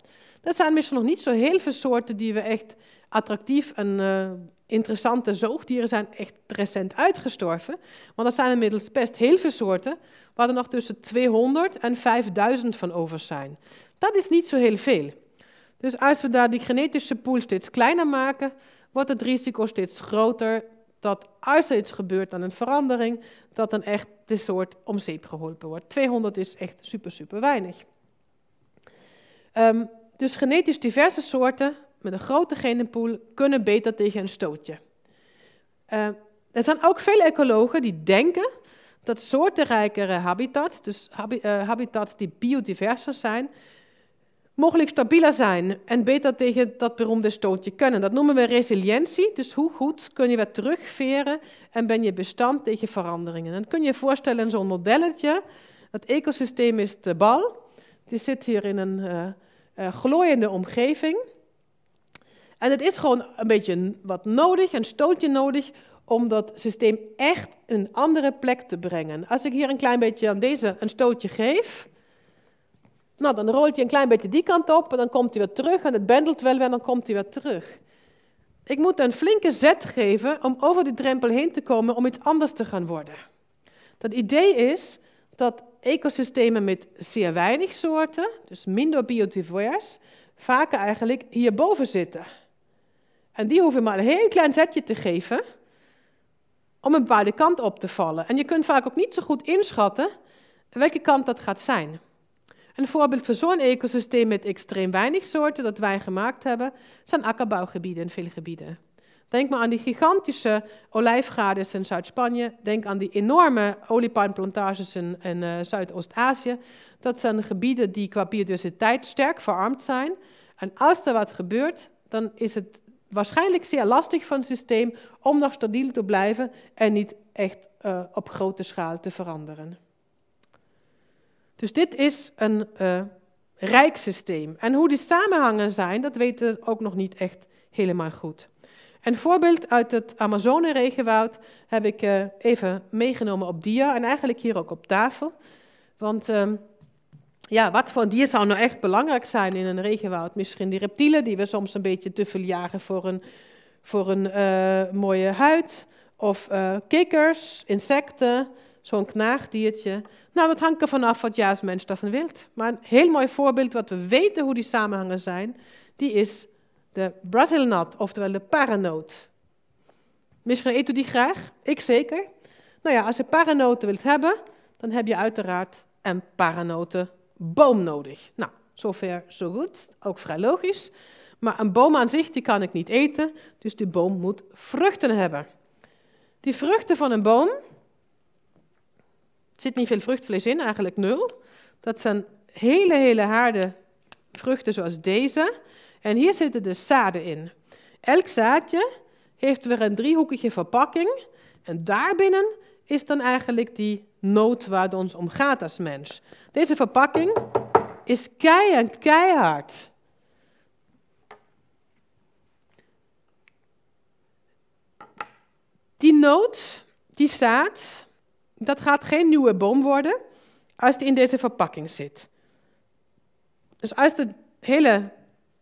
Er zijn misschien nog niet zo heel veel soorten die we echt attractief en eh, interessante zoogdieren zijn echt recent uitgestorven. Want er zijn inmiddels best heel veel soorten waar er nog tussen 200 en 5000 van over zijn. Dat is niet zo heel veel. Dus als we daar die genetische pool steeds kleiner maken, wordt het risico steeds groter dat als er iets gebeurt aan een verandering, dat dan echt de soort om zeep geholpen wordt. 200 is echt super, super weinig. Ehm, dus genetisch diverse soorten met een grote genenpool kunnen beter tegen een stootje. Eh, er zijn ook veel ecologen die denken dat soortenrijkere habitats, dus eh, habitats die biodiverser zijn, mogelijk stabieler zijn en beter tegen dat beroemde stootje kunnen. Dat noemen we resilientie. Dus hoe goed kun je weer terugveren en ben je bestand tegen veranderingen. Dan kun je je voorstellen zo'n modelletje. Dat ecosysteem is de bal. Die zit hier in een... Eh, eh, glooiende omgeving. En het is gewoon een beetje wat nodig, een stootje nodig, om dat systeem echt een andere plek te brengen. Als ik hier een klein beetje aan deze een stootje geef, nou, dan rolt hij een klein beetje die kant op en dan komt hij weer terug en het bendelt wel weer en dan komt hij weer terug. Ik moet een flinke zet geven om over die drempel heen te komen om iets anders te gaan worden. Dat idee is dat ecosystemen met zeer weinig soorten, dus minder biodivers, vaker eigenlijk hierboven zitten. En die hoeven maar een heel klein zetje te geven om een bepaalde kant op te vallen. En je kunt vaak ook niet zo goed inschatten welke kant dat gaat zijn. Een voorbeeld van zo'n ecosysteem met extreem weinig soorten dat wij gemaakt hebben, zijn akkerbouwgebieden in veel gebieden. Denk maar aan die gigantische olijfgaarden in Zuid-Spanje. Denk aan die enorme oliepijnplantages in, in eh, Zuidoost-Azië. Dat zijn gebieden die qua biodiversiteit sterk verarmd zijn. En als er wat gebeurt, dan is het waarschijnlijk zeer lastig voor een systeem om nog stabiel te blijven en niet echt eh, op grote schaal te veranderen. Dus dit is een uh, rijk systeem. En hoe die samenhangen zijn, dat weten we ook nog niet echt helemaal goed. Een voorbeeld uit het Amazone-regenwoud heb ik eh, even meegenomen op dia en eigenlijk hier ook op tafel. Want ehm, ja, wat voor dier zou nou echt belangrijk zijn in een regenwoud? Misschien die reptielen die we soms een beetje te veel jagen voor een, voor een eh, mooie huid. Of uh, kikkers, insecten, zo'n knaagdiertje. Nou, dat hangt er vanaf wat je als mens daarvan wilt. Maar een heel mooi voorbeeld wat we weten hoe die samenhangen zijn, die is de Brazil nut, oftewel de paranoot. Misschien eet u die graag? Ik zeker. Nou ja, als je paranoten wilt hebben, dan heb je uiteraard een paranotenboom nodig. Nou, zover zo goed. Ook vrij logisch. Maar een boom aan zich, die kan ik niet eten, dus die boom moet vruchten hebben. Die vruchten van een boom, er zit niet veel vruchtvlees in, eigenlijk nul. Dat zijn hele, hele harde vruchten zoals deze. En hier zitten de zaden in. Elk zaadje heeft weer een driehoekige verpakking. En daarbinnen is dan eigenlijk die nood waar het ons om gaat als mens. Deze verpakking is kei en keihard. Die nood, die zaad, dat gaat geen nieuwe boom worden als die in deze verpakking zit. Dus als de hele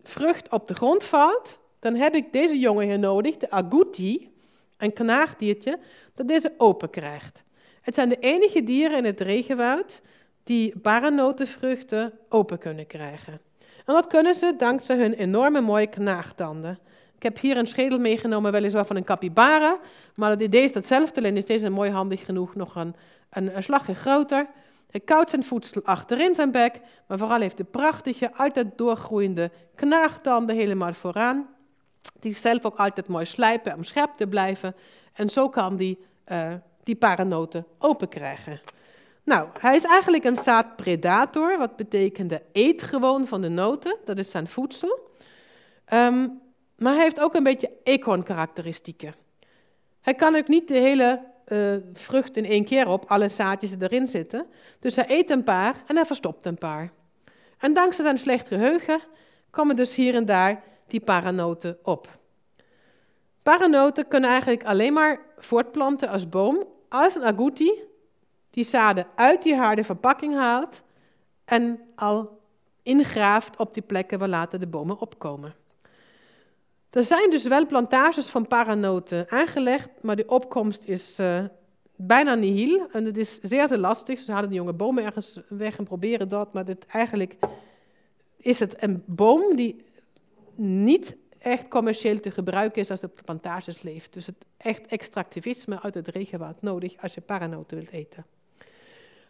vrucht op de grond valt, dan heb ik deze jongen hier nodig, de agouti, een knaagdiertje, dat deze open krijgt. Het zijn de enige dieren in het regenwoud die barenotenvruchten open kunnen krijgen. En dat kunnen ze dankzij hun enorme mooie knaagtanden. Ik heb hier een schedel meegenomen, weliswaar van een capybara, maar het idee is hetzelfde, alleen is deze mooi handig genoeg nog een, een, een slagje groter. Hij koudt zijn voedsel achterin zijn bek, maar vooral heeft de prachtige, altijd doorgroeiende knaagtanden helemaal vooraan. Die zelf ook altijd mooi slijpen om scherp te blijven. En zo kan die eh, die paranoten open krijgen. Nou, hij is eigenlijk een zaadpredator, wat betekende eet gewoon van de noten, dat is zijn voedsel. Ehm, maar hij heeft ook een beetje karakteristieken. Hij kan ook niet de hele eh, vrucht in één keer op, alle zaadjes erin zitten. Dus hij eet een paar en hij verstopt een paar. En dankzij zijn slecht geheugen komen dus hier en daar die paranoten op. Paranoten kunnen eigenlijk alleen maar voortplanten als boom als een agouti die zaden uit die harde verpakking haalt en al ingraaft op die plekken waar later de bomen opkomen. Er zijn dus wel plantages van paranoten aangelegd, maar de opkomst is eh, bijna nihil. En het is zeer, zeer lastig. Ze hadden de jonge bomen ergens weg en proberen dat, maar dit, eigenlijk is het een boom die niet echt commercieel te gebruiken is als het op plantages leeft. Dus het echt extractivisme uit het regenwoud nodig als je paranoten wilt eten.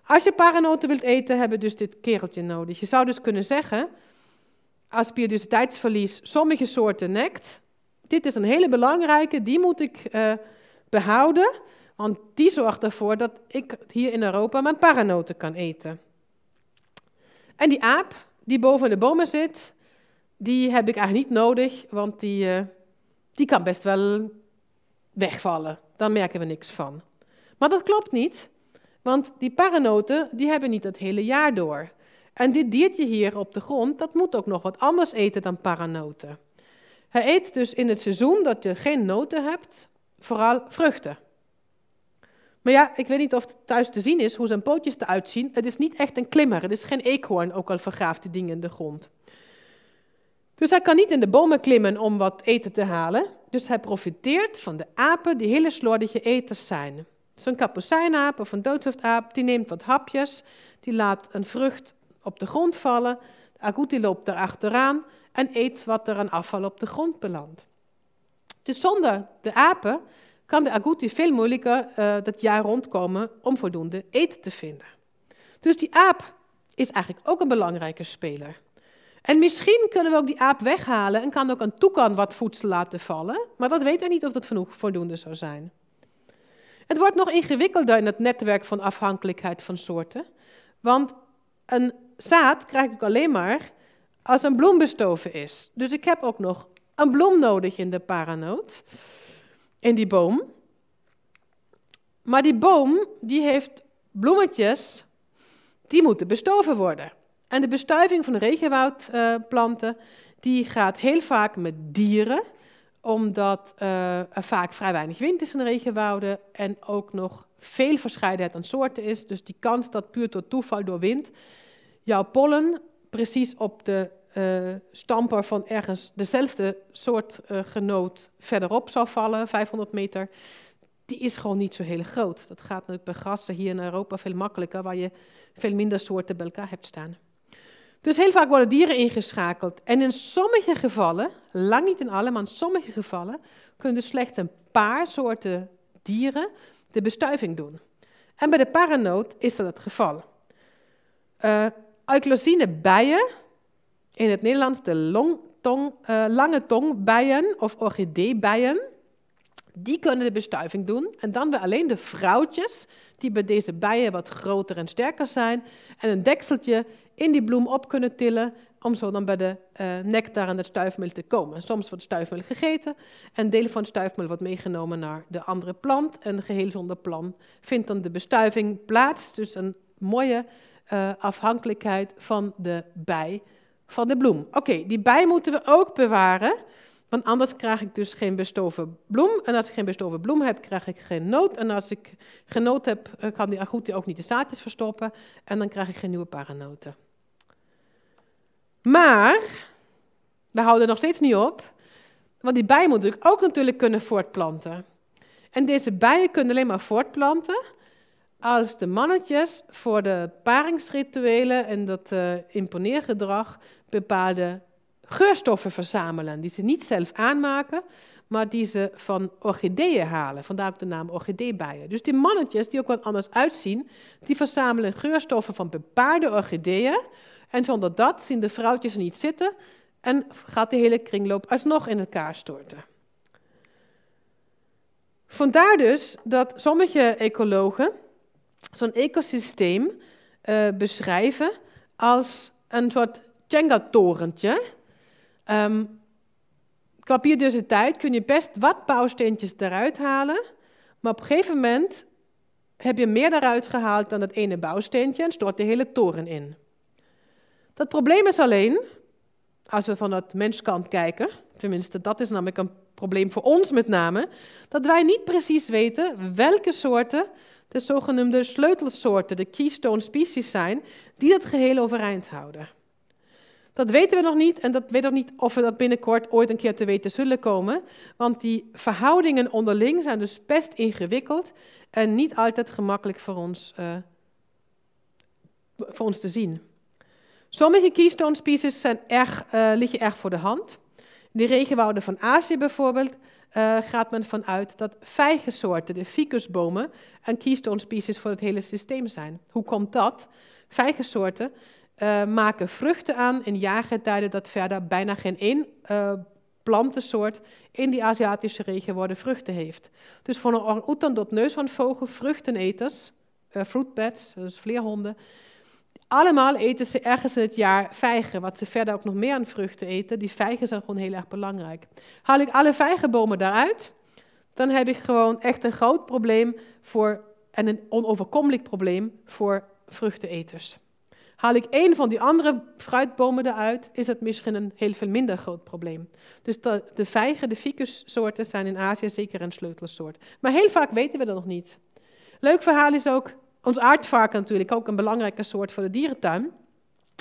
Als je paranoten wilt eten, hebben dus dit kereltje nodig. Je zou dus kunnen zeggen, als biodiversiteitsverlies sommige soorten nekt. Dit is een hele belangrijke, die moet ik eh, behouden, want die zorgt ervoor dat ik hier in Europa mijn paranoten kan eten. En die aap die boven de bomen zit, die heb ik eigenlijk niet nodig, want die, eh, die kan best wel wegvallen. Dan merken we niks van. Maar dat klopt niet, want die paranoten die hebben niet het hele jaar door. En dit diertje hier op de grond, dat moet ook nog wat anders eten dan paranoten. Hij eet dus in het seizoen dat je geen noten hebt, vooral vruchten. Maar ja, ik weet niet of het thuis te zien is hoe zijn pootjes eruit zien. Het is niet echt een klimmer, het is geen eekhoorn, ook al vergraaft die dingen in de grond. Dus hij kan niet in de bomen klimmen om wat eten te halen. Dus hij profiteert van de apen die hele slordige eters zijn. Zo'n kapucijnaap of een doodshoofdaap, die neemt wat hapjes, die laat een vrucht op de grond vallen. De agouti loopt erachteraan en eet wat er aan afval op de grond belandt. Dus zonder de apen kan de agouti veel moeilijker eh, dat jaar rondkomen om voldoende eten te vinden. Dus die aap is eigenlijk ook een belangrijke speler. En misschien kunnen we ook die aap weghalen en kan ook een toekan wat voedsel laten vallen, maar dat weten we niet of dat genoeg voldoende zou zijn. Het wordt nog ingewikkelder in het netwerk van afhankelijkheid van soorten, want een zaad krijg ik alleen maar als een bloem bestoven is. Dus ik heb ook nog een bloem nodig in de paranoot, in die boom. Maar die boom, die heeft bloemetjes, die moeten bestoven worden. En de bestuiving van regenwoudplanten, die gaat heel vaak met dieren, omdat eh, er vaak vrij weinig wind is in de regenwouden en ook nog veel verscheidenheid aan soorten is. Dus die kans dat puur door toeval, door wind, jouw pollen precies op de uh, eh, stamper van ergens dezelfde soort eh, genoot verderop zou vallen, 500 meter, die is gewoon niet zo heel groot. Dat gaat natuurlijk bij grassen hier in Europa veel makkelijker, waar je veel minder soorten bij elkaar hebt staan. Dus heel vaak worden dieren ingeschakeld. En in sommige gevallen, lang niet in alle, maar in sommige gevallen, kunnen dus slechts een paar soorten dieren de bestuiving doen. En bij de paranoot is dat het geval. Eh, alclosine bijen, in het Nederlands de long, tong, uh, lange tongbijen of orchideebijen, die kunnen de bestuiving doen. En dan weer alleen de vrouwtjes, die bij deze bijen wat groter en sterker zijn, en een dekseltje in die bloem op kunnen tillen, om zo dan bij de uh, nectar en het stuifmeel te komen. Soms wordt stuifmeel gegeten en deel van het stuifmeel wordt meegenomen naar de andere plant. En geheel zonder plan vindt dan de bestuiving plaats. Dus een mooie eh, afhankelijkheid van de bij van de bloem. Oké, die bij moeten we ook bewaren, want anders krijg ik dus geen bestoven bloem. En als ik geen bestoven bloem heb, krijg ik geen noot. En als ik geen noot heb, eh, kan die agouti ook niet de zaadjes verstoppen. En dan krijg ik geen nieuwe paranoten. Maar, we houden nog steeds niet op, want die bij moet ook natuurlijk kunnen voortplanten. En deze bijen kunnen alleen maar voortplanten als de mannetjes voor de paringsrituelen en dat eh, imponeergedrag bepaalde geurstoffen verzamelen, die ze niet zelf aanmaken, maar die ze van orchideeën halen. Vandaar ook de naam orchideebijen. Dus die mannetjes, die ook wat anders uitzien, die verzamelen geurstoffen van bepaalde orchideeën. En zonder dat zien de vrouwtjes er niet zitten en gaat de hele kringloop alsnog in elkaar storten. Vandaar dus dat sommige ecologen zo'n ecosysteem eh, beschrijven als een soort Jenga-torentje. Ehm, dus qua tijd, kun je best wat bouwsteentjes eruit halen, maar op een gegeven moment heb je meer eruit gehaald dan dat ene bouwsteentje en stort de hele toren in. Dat probleem is alleen, als we van dat menskant kijken, tenminste dat is namelijk een probleem voor ons met name, dat wij niet precies weten welke soorten de zogenoemde sleutelsoorten, de keystone species zijn, die het geheel overeind houden. Dat weten we nog niet en dat weet nog niet of we dat binnenkort ooit een keer te weten zullen komen, want die verhoudingen onderling zijn dus best ingewikkeld en niet altijd gemakkelijk voor ons, eh, voor ons te zien. Sommige keystone species zijn erg, uh, erg voor de hand. De regenwouden van Azië bijvoorbeeld eh, gaat men vanuit dat vijgensoorten, de ficusbomen, een keystone species voor het hele systeem zijn. Hoe komt dat? Vijgensoorten eh, maken vruchten aan in tijden dat verder bijna geen één eh, plantensoort in die Aziatische regio worden vruchten heeft. Dus voor een orang-oetan tot neushoornvogel, vruchteneters, uh, fruitbeds, dus vleerhonden, allemaal eten ze ergens in het jaar vijgen, wat ze verder ook nog meer aan vruchten eten. Die vijgen zijn gewoon heel erg belangrijk. Haal ik alle vijgenbomen daaruit, dan heb ik gewoon echt een groot probleem voor, en een onoverkomelijk probleem voor vruchteneters. Haal ik één van die andere fruitbomen eruit, is dat misschien een heel veel minder groot probleem. Dus de, de vijgen, de ficussoorten, zijn in Azië zeker een sleutelsoort. Maar heel vaak weten we dat nog niet. Leuk verhaal is ook ons aardvarken natuurlijk ook een belangrijke soort voor de dierentuin.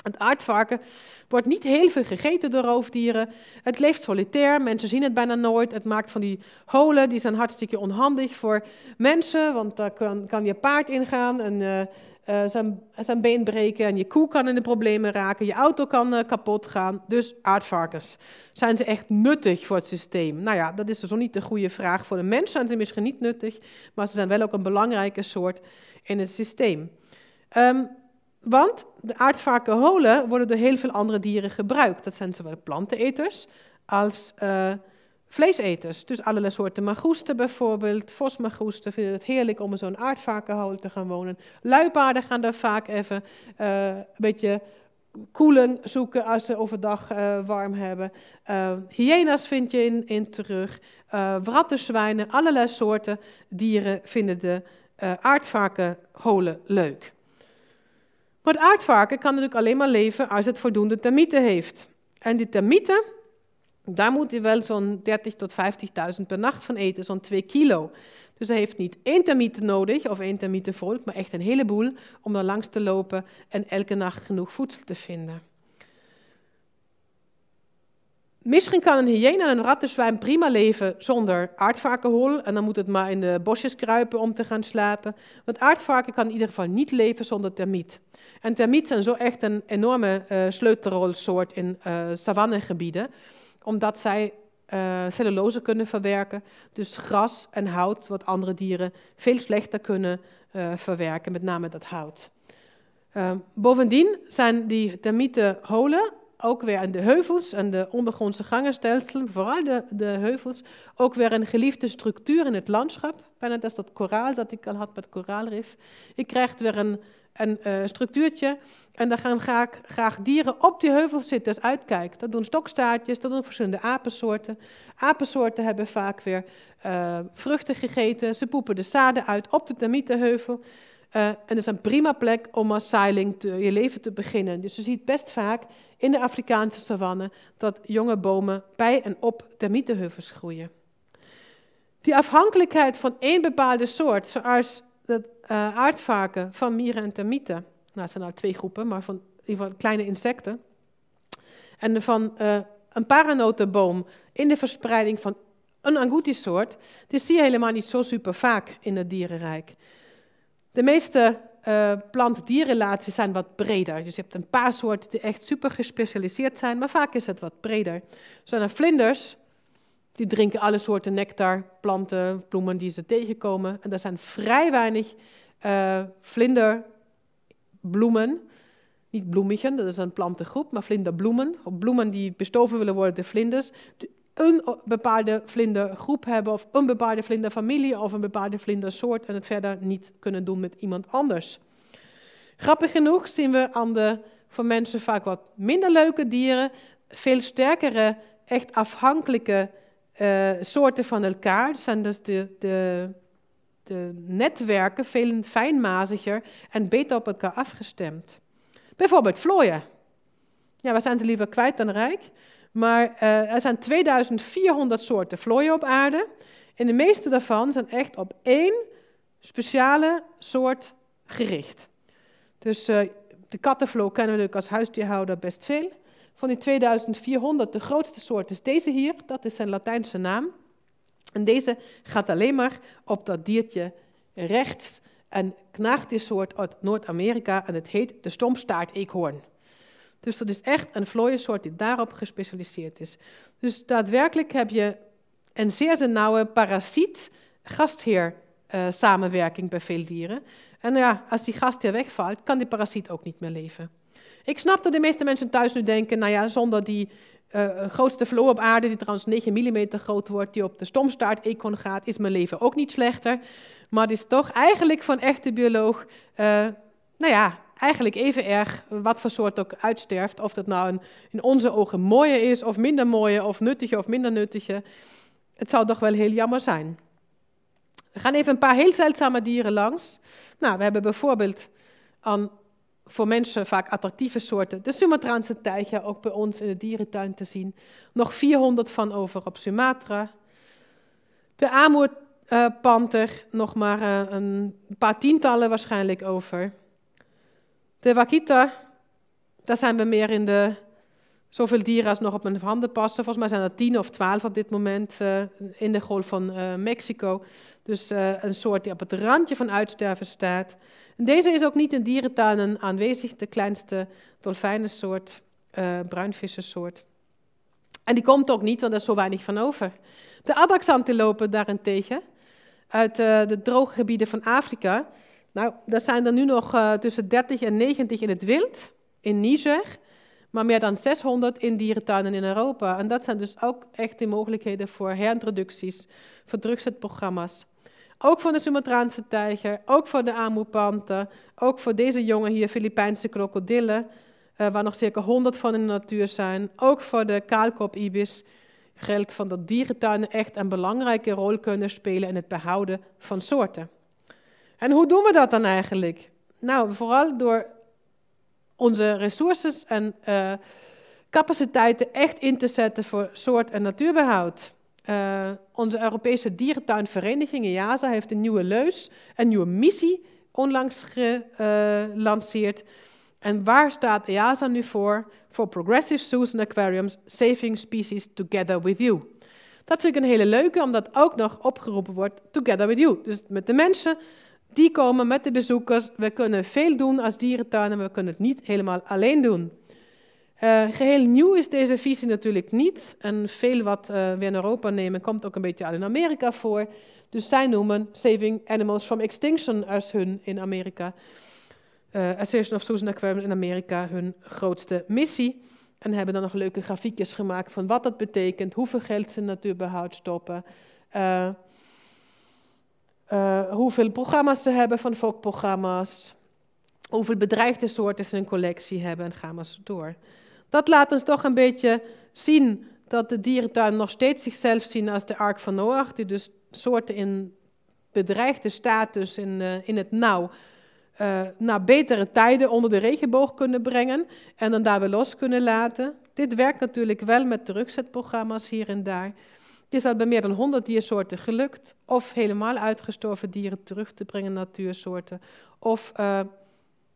Het aardvarken wordt niet heel veel gegeten door roofdieren. Het leeft solitair, mensen zien het bijna nooit. Het maakt van die holen, die zijn hartstikke onhandig voor mensen, want daar kan, kan je paard ingaan en eh, eh, zijn, zijn, been breken en je koe kan in de problemen raken, je auto kan eh, kapot gaan. Dus aardvarkens, zijn ze echt nuttig voor het systeem? Nou ja, dat is dus nog niet de goede vraag. Voor de mens zijn ze misschien niet nuttig, maar ze zijn wel ook een belangrijke soort in het systeem. Ehm, want de aardvarkenholen worden door heel veel andere dieren gebruikt. Dat zijn zowel planteneters als uh, vleeseters. Dus allerlei soorten magoesten bijvoorbeeld. Vosmagoesten vinden het heerlijk om in zo'n aardvarkenhol te gaan wonen. Luipaarden gaan daar vaak even eh, een beetje koeling zoeken als ze overdag eh, warm hebben. Uh, hyena's vind je in, in terug. Uh, allerlei soorten dieren vinden de uh, holen leuk. Maar het aardvarken kan natuurlijk alleen maar leven als het voldoende termieten heeft. En die termieten, daar moet hij wel zo'n 30.000 tot 50.000 per nacht van eten, zo'n 2 kilo. Dus hij heeft niet één termieten nodig of één termietenvolk, maar echt een heleboel om daar langs te lopen en elke nacht genoeg voedsel te vinden. Misschien kan een hyena en een rattenzwijn prima leven zonder aardvarkenhol. En dan moet het maar in de bosjes kruipen om te gaan slapen. Want aardvarken kan in ieder geval niet leven zonder termiet. En termieten zijn zo echt een enorme uh, sleutelrolsoort in uh, savannegebieden. Omdat zij eh, cellulose kunnen verwerken. Dus gras en hout, wat andere dieren veel slechter kunnen verwerken. Met name dat hout. bovendien zijn die termieten holen ook weer aan de heuvels en de ondergrondse gangenstelselen, vooral de, de heuvels, ook weer een geliefde structuur in het landschap. Bijna dat is dat koraal dat ik al had met koraalrif. Ik krijg weer een, een eh, structuurtje en daar gaan graag, graag dieren op die heuvels zitten als dus Dat doen stokstaartjes, dat doen verschillende apensoorten. Apensoorten hebben vaak weer eh, vruchten gegeten, ze poepen de zaden uit op de termietenheuvel. Eh, en dat is een prima plek om als sailing te, je leven te beginnen. Dus je ziet best vaak in de Afrikaanse savanne dat jonge bomen bij en op termietenheuvels groeien. Die afhankelijkheid van één bepaalde soort, zoals de uh, eh, aardvarken, van mieren en termieten. Nou, dat zijn nou twee groepen, maar van ieder kleine insecten. En van eh, een paranotenboom in de verspreiding van een Anguti-soort, die zie je helemaal niet zo super vaak in het dierenrijk. De meeste eh, plant-dierrelaties zijn wat breder. Dus je hebt een paar soorten die echt super gespecialiseerd zijn, maar vaak is het wat breder. Zo zijn vlinders, die drinken alle soorten nectar, planten, bloemen die ze tegenkomen. En er zijn vrij weinig eh, vlinderbloemen. Niet bloemigen, dat is een plantengroep, maar vlinderbloemen. Bloemen die bestoven willen worden door vlinders een bepaalde vlindergroep hebben of een bepaalde vlinderfamilie of een bepaalde vlindersoort en het verder niet kunnen doen met iemand anders. Grappig genoeg zien we aan de voor mensen vaak wat minder leuke dieren veel sterkere, echt afhankelijke eh, soorten van elkaar. Dat zijn dus de, de, netwerken veel fijnmaziger en beter op elkaar afgestemd. Bijvoorbeeld vlooien. Ja, waar zijn ze liever kwijt dan rijk? Maar eh, er zijn 2400 soorten vlooien op aarde. En de meeste daarvan zijn echt op één speciale soort gericht. Dus eh, de kattenvloo kennen we natuurlijk als huisdierhouder best veel. Van die 2400, de grootste soort is deze hier. Dat is zijn Latijnse naam. En deze gaat alleen maar op dat diertje rechts. En knaagdiersoort uit Noord-Amerika. En het heet de stompstaart-eekhoorn. Dus dat is echt een vlooiensoort die daarop gespecialiseerd is. Dus daadwerkelijk heb je een zeer zeer nauwe parasiet-gastheer-samenwerking eh, bij veel dieren. En ja, als die gastheer wegvalt, kan die parasiet ook niet meer leven. Ik snap dat de meeste mensen thuis nu denken, nou ja, zonder die eh, grootste vloer op aarde, die trouwens 9 mm groot wordt, die op de stomstaart-econ gaat, is mijn leven ook niet slechter. Maar het is toch eigenlijk van echte bioloog, eh, nou ja, eigenlijk even erg wat voor soort ook uitsterft. Of dat nou in onze ogen mooier is, of minder mooie, of nuttig of minder nuttig. Het zou toch wel heel jammer zijn. We gaan even een paar heel zeldzame dieren langs. Nou, we hebben bijvoorbeeld aan voor mensen vaak attractieve soorten. De Sumatraanse tijger, ook bij ons in de dierentuin te zien. Nog 400 van over op Sumatra. De Amoerpanter, eh, nog maar eh, een paar tientallen waarschijnlijk over. De Wakita, daar zijn we meer in de zoveel dieren als nog op mijn handen passen. Volgens mij zijn er tien of twaalf op dit moment eh, in de golf van eh, Mexico. Dus eh, een soort die op het randje van uitsterven staat. En deze is ook niet in dierentuinen aanwezig, de kleinste dolfijnensoort, bruinvissensoort. En die komt ook niet, want er is zo weinig van over. De lopen daarentegen, uit de droge gebieden van Afrika, nou, er zijn er nu nog eh, tussen 30 en 90 in het wild, in Niger, maar meer dan 600 in dierentuinen in Europa. En dat zijn dus ook echt de mogelijkheden voor herintroducties, voor drugsetprogramma's. Ook voor de Sumatraanse tijger, ook voor de amoepanten, ook voor deze jongen hier, Filipijnse krokodillen, eh, waar nog circa 100 van in de natuur zijn. Ook voor de kaalkop-ibis geldt van dat dierentuinen echt een belangrijke rol kunnen spelen in het behouden van soorten. En hoe doen we dat dan eigenlijk? Nou, vooral door onze resources en eh, capaciteiten echt in te zetten voor soort- en natuurbehoud. Eh, onze Europese dierentuinvereniging EASA heeft een nieuwe leus, een nieuwe missie onlangs gelanceerd. en waar staat EASA nu voor? For Progressive Zoos and Aquariums, Saving Species Together with You. Dat vind ik een hele leuke, omdat ook nog opgeroepen wordt Together with You. Dus met de mensen die komen met de bezoekers. We kunnen veel doen als dierentuin en we kunnen het niet helemaal alleen doen. Eh, geheel nieuw is deze visie natuurlijk niet. En veel wat eh, we in Europa nemen komt ook een beetje al in Amerika voor. Dus zij noemen Saving Animals from Extinction als hun in Amerika. Uh, eh, Association of Zoos Aquarium Aquariums in Amerika hun grootste missie. En hebben dan nog leuke grafiekjes gemaakt van wat dat betekent, hoeveel geld ze in natuurbehoud stoppen. Eh, hoeveel programma's ze hebben van volkprogramma's, hoeveel bedreigde soorten ze een collectie hebben en gaan we zo door. Dat laat ons toch een beetje zien dat de dierentuin nog steeds zichzelf zien als de Ark van Noach, die dus soorten in bedreigde status in, eh, in het nauw eh, naar betere tijden onder de regenboog kunnen brengen en dan daar weer los kunnen laten. Dit werkt natuurlijk wel met terugzetprogramma's hier en daar is dat bij meer dan 100 diersoorten gelukt, of helemaal uitgestorven dieren terug te brengen, natuursoorten, of eh,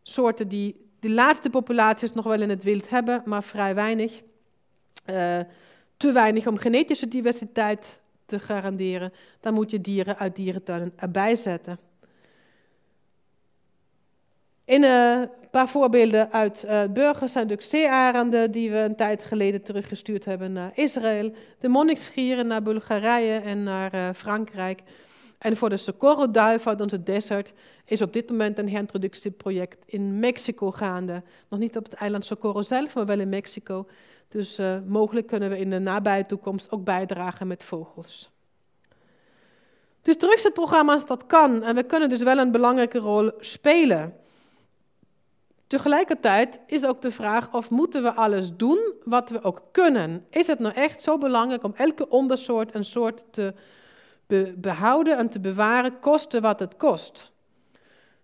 soorten die de laatste populaties nog wel in het wild hebben, maar vrij weinig. Eh, te weinig om genetische diversiteit te garanderen, dan moet je dieren uit dierentuinen erbij zetten. In eh, een paar voorbeelden uit eh, burgers zijn natuurlijk zeearenden die we een tijd geleden teruggestuurd hebben naar Israël. De monniksgieren naar Bulgarije en naar eh, Frankrijk. En voor de Socorro-duif uit onze desert is op dit moment een herintroductieproject in Mexico gaande. Nog niet op het eiland Socorro zelf, maar wel in Mexico. Dus mogelijk kunnen we in de nabije toekomst ook bijdragen met vogels. Dus terugzetprogramma's, dat kan. En we kunnen dus wel een belangrijke rol spelen. Tegelijkertijd is ook de vraag of moeten we alles doen wat we ook kunnen. Is het nou echt zo belangrijk om elke ondersoort en soort te behouden en te bewaren, kosten wat het kost?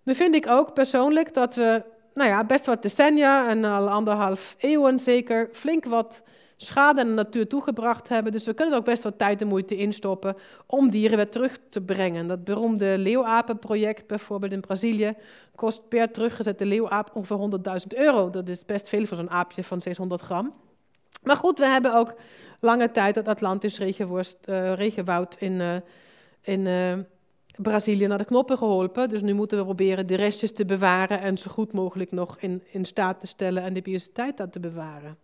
Nu vind ik ook persoonlijk dat we nou ja, best wat decennia en al anderhalf eeuwen zeker flink wat schade aan de natuur toegebracht hebben. Dus we kunnen er ook best wat tijd en moeite instoppen om dieren weer terug te brengen. Dat beroemde leeuwapenproject bijvoorbeeld in Brazilië kost per teruggezette leeuwaap ongeveer 100.000 euro. Dat is best veel voor zo'n aapje van 600 gram. Maar goed, we hebben ook lange tijd het Atlantisch eh, regenwoud in, eh, in eh, Brazilië naar de knoppen geholpen. Dus nu moeten we proberen de restjes te bewaren en zo goed mogelijk nog in, in staat te stellen en de biodiversiteit dat te bewaren.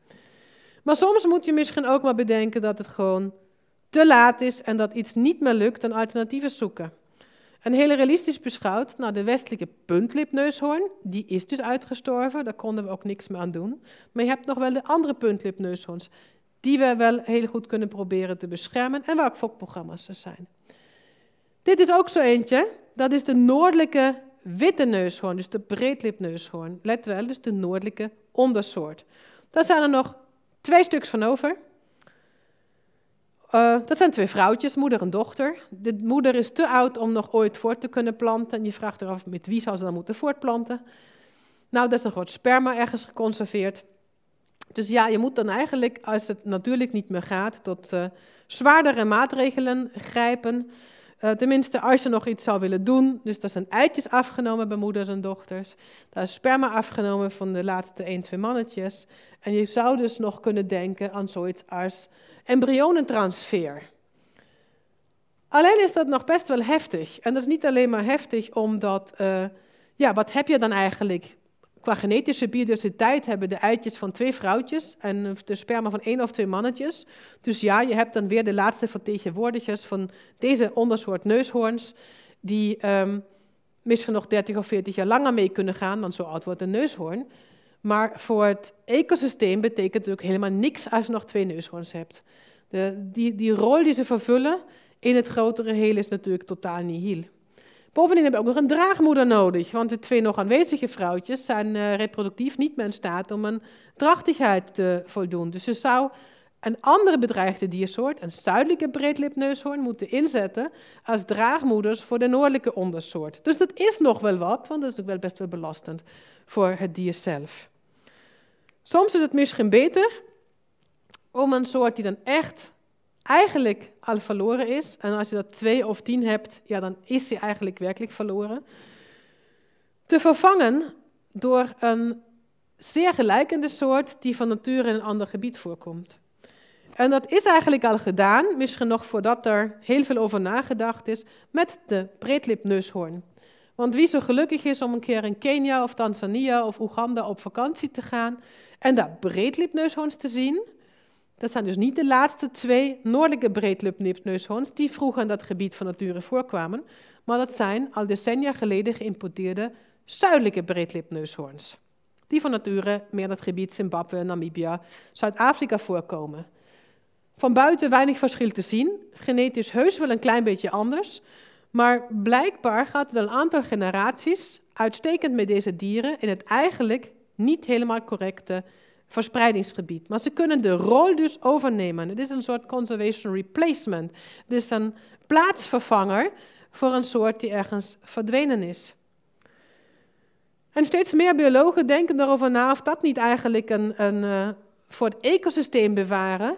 Maar soms moet je misschien ook maar bedenken dat het gewoon te laat is en dat iets niet meer lukt en alternatieven zoeken. En heel realistisch beschouwd, nou, de westelijke puntlipneushoorn, die is dus uitgestorven, daar konden we ook niks meer aan doen. Maar je hebt nog wel de andere puntlipneushoorns, die we wel heel goed kunnen proberen te beschermen en waar fokprogramma's er zijn. Dit is ook zo eentje, dat is de noordelijke witte neushoorn, dus de breedlipneushoorn. Let wel, dus de noordelijke ondersoort. Dan zijn er nog twee stuks van over. Eh, dat zijn twee vrouwtjes, moeder en dochter. De moeder is te oud om nog ooit voort te kunnen planten. En je vraagt eraf met wie zou ze dan moeten voortplanten. Nou, dat is nog wat sperma ergens geconserveerd. Dus ja, je moet dan eigenlijk, als het natuurlijk niet meer gaat, tot eh, zwaardere maatregelen grijpen. Eh, tenminste, als je nog iets zou willen doen. Dus daar zijn eitjes afgenomen bij moeders en dochters. Daar is sperma afgenomen van de laatste 1, 2 mannetjes. En je zou dus nog kunnen denken aan zoiets als embryonentransfer. Alleen is dat nog best wel heftig. En dat is niet alleen maar heftig omdat, eh, ja, wat heb je dan eigenlijk Qua genetische biodiversiteit hebben de eitjes van twee vrouwtjes en de sperma van één of twee mannetjes. Dus ja, je hebt dan weer de laatste vertegenwoordigers van deze ondersoort neushoorns, die ehm, misschien nog 30 of 40 jaar langer mee kunnen gaan, want zo oud wordt een neushoorn. Maar voor het ecosysteem betekent het ook helemaal niks als je nog twee neushoorns hebt. De, die, die rol die ze vervullen in het grotere geheel is natuurlijk totaal nihil. Bovendien hebben we ook nog een draagmoeder nodig, want de twee nog aanwezige vrouwtjes zijn eh, reproductief niet meer in staat om een drachtigheid te voldoen. Dus ze zou een andere bedreigde diersoort, een zuidelijke breedlipneushoorn, moeten inzetten als draagmoeders voor de noordelijke ondersoort. Dus dat is nog wel wat, want dat is ook wel best wel belastend voor het dier zelf. Soms is het misschien beter om een soort die dan echt eigenlijk al verloren is. En als je dat twee of tien hebt, ja, dan is hij eigenlijk werkelijk verloren. Te vervangen door een zeer gelijkende soort die van nature in een ander gebied voorkomt. En dat is eigenlijk al gedaan, misschien nog voordat er heel veel over nagedacht is, met de breedlipneushoorn. Want wie zo gelukkig is om een keer in Kenia of Tanzania of Oeganda op vakantie te gaan en daar breedlipneushoorns te zien, dat zijn dus niet de laatste twee noordelijke breedlipneushoorns die vroeger in dat gebied van nature voorkwamen, maar dat zijn al decennia geleden geïmporteerde zuidelijke breedlipneushoorns, die van nature meer in het gebied Zimbabwe, Namibia, Zuid-Afrika voorkomen. Van buiten weinig verschil te zien, genetisch heus wel een klein beetje anders, maar blijkbaar gaat het een aantal generaties uitstekend met deze dieren in het eigenlijk niet helemaal correcte verspreidingsgebied. Maar ze kunnen de rol dus overnemen. Het is een soort conservation replacement. Het is een plaatsvervanger voor een soort die ergens verdwenen is. En steeds meer biologen denken erover na of dat niet eigenlijk een, een eh, voor het ecosysteem bewaren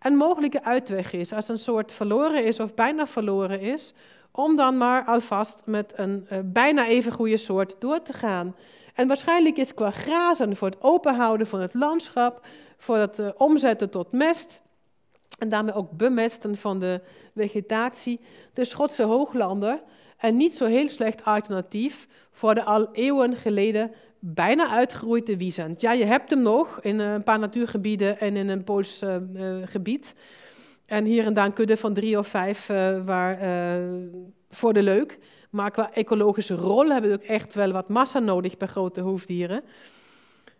een mogelijke uitweg is. Als een soort verloren is of bijna verloren is, om dan maar alvast met een eh, bijna even goede soort door te gaan. En waarschijnlijk is qua grazen voor het openhouden van het landschap, voor het eh, omzetten tot mest, en daarmee ook bemesten van de vegetatie, de Schotse hooglander en niet zo heel slecht alternatief voor de al eeuwen geleden bijna uitgeroeide wiesent. Ja, je hebt hem nog in eh, een paar natuurgebieden en in een Pools eh, gebied. En hier en daar een kudde van drie of vijf waar, voor de leuk. Maar qua ecologische rol hebben we ook echt wel wat massa nodig bij grote hoefdieren.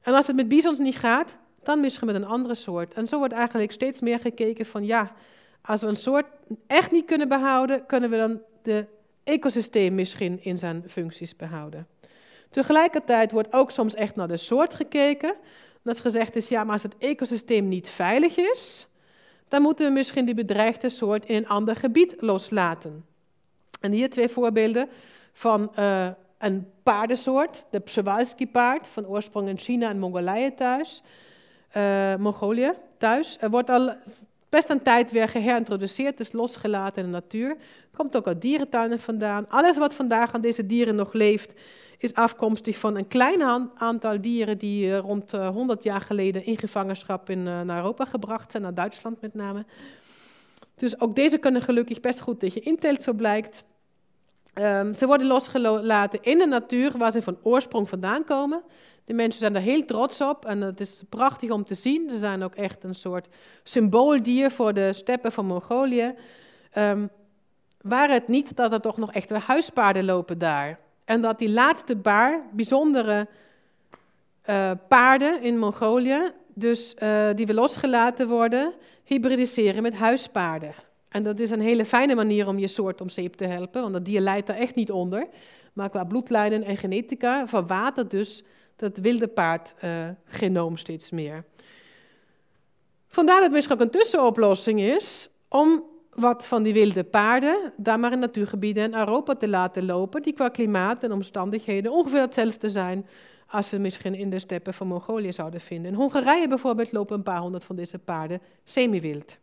En als het met bison's niet gaat, dan misschien met een andere soort. En zo wordt eigenlijk steeds meer gekeken van ja, als we een soort echt niet kunnen behouden, kunnen we dan de ecosysteem misschien in zijn functies behouden. Tegelijkertijd wordt ook soms echt naar de soort gekeken. Dat gezegd is, ja, maar als het ecosysteem niet veilig is, dan moeten we misschien die bedreigde soort in een ander gebied loslaten. En hier twee voorbeelden van eh, een paardensoort, de Przewalski-paard, van oorsprong in China en Mongolije thuis. Eh, Mongolië thuis. Er wordt al best een tijd weer geherintroduceerd, dus losgelaten in de natuur. Komt ook uit dierentuinen vandaan. Alles wat vandaag aan deze dieren nog leeft, is afkomstig van een klein aantal dieren die eh, rond 100 jaar geleden in gevangenschap in, naar Europa gebracht zijn, naar Duitsland met name. Dus ook deze kunnen gelukkig best goed dat je intelt zo blijkt. Ehm, ze worden losgelaten in de natuur waar ze van oorsprong vandaan komen. De mensen zijn er heel trots op en het is prachtig om te zien. Ze zijn ook echt een soort symbooldier voor de steppen van Mongolië. Um, waar het niet dat er toch nog echt huispaarden lopen daar. En dat die laatste paar bijzondere eh, paarden in Mongolië, dus eh, die we losgelaten worden, hybridiseren met huispaarden. En dat is een hele fijne manier om je soort om zeep te helpen, want dat dier leidt daar echt niet onder. Maar qua bloedlijnen en genetica verwatert dus dat wilde paard uh, genoom steeds meer. Vandaar dat misschien ook een tussenoplossing is om wat van die wilde paarden daar maar in natuurgebieden in Europa te laten lopen, die qua klimaat en omstandigheden ongeveer hetzelfde zijn als ze misschien in de steppen van Mongolië zouden vinden. In Hongarije bijvoorbeeld lopen een paar honderd van deze paarden semi-wild.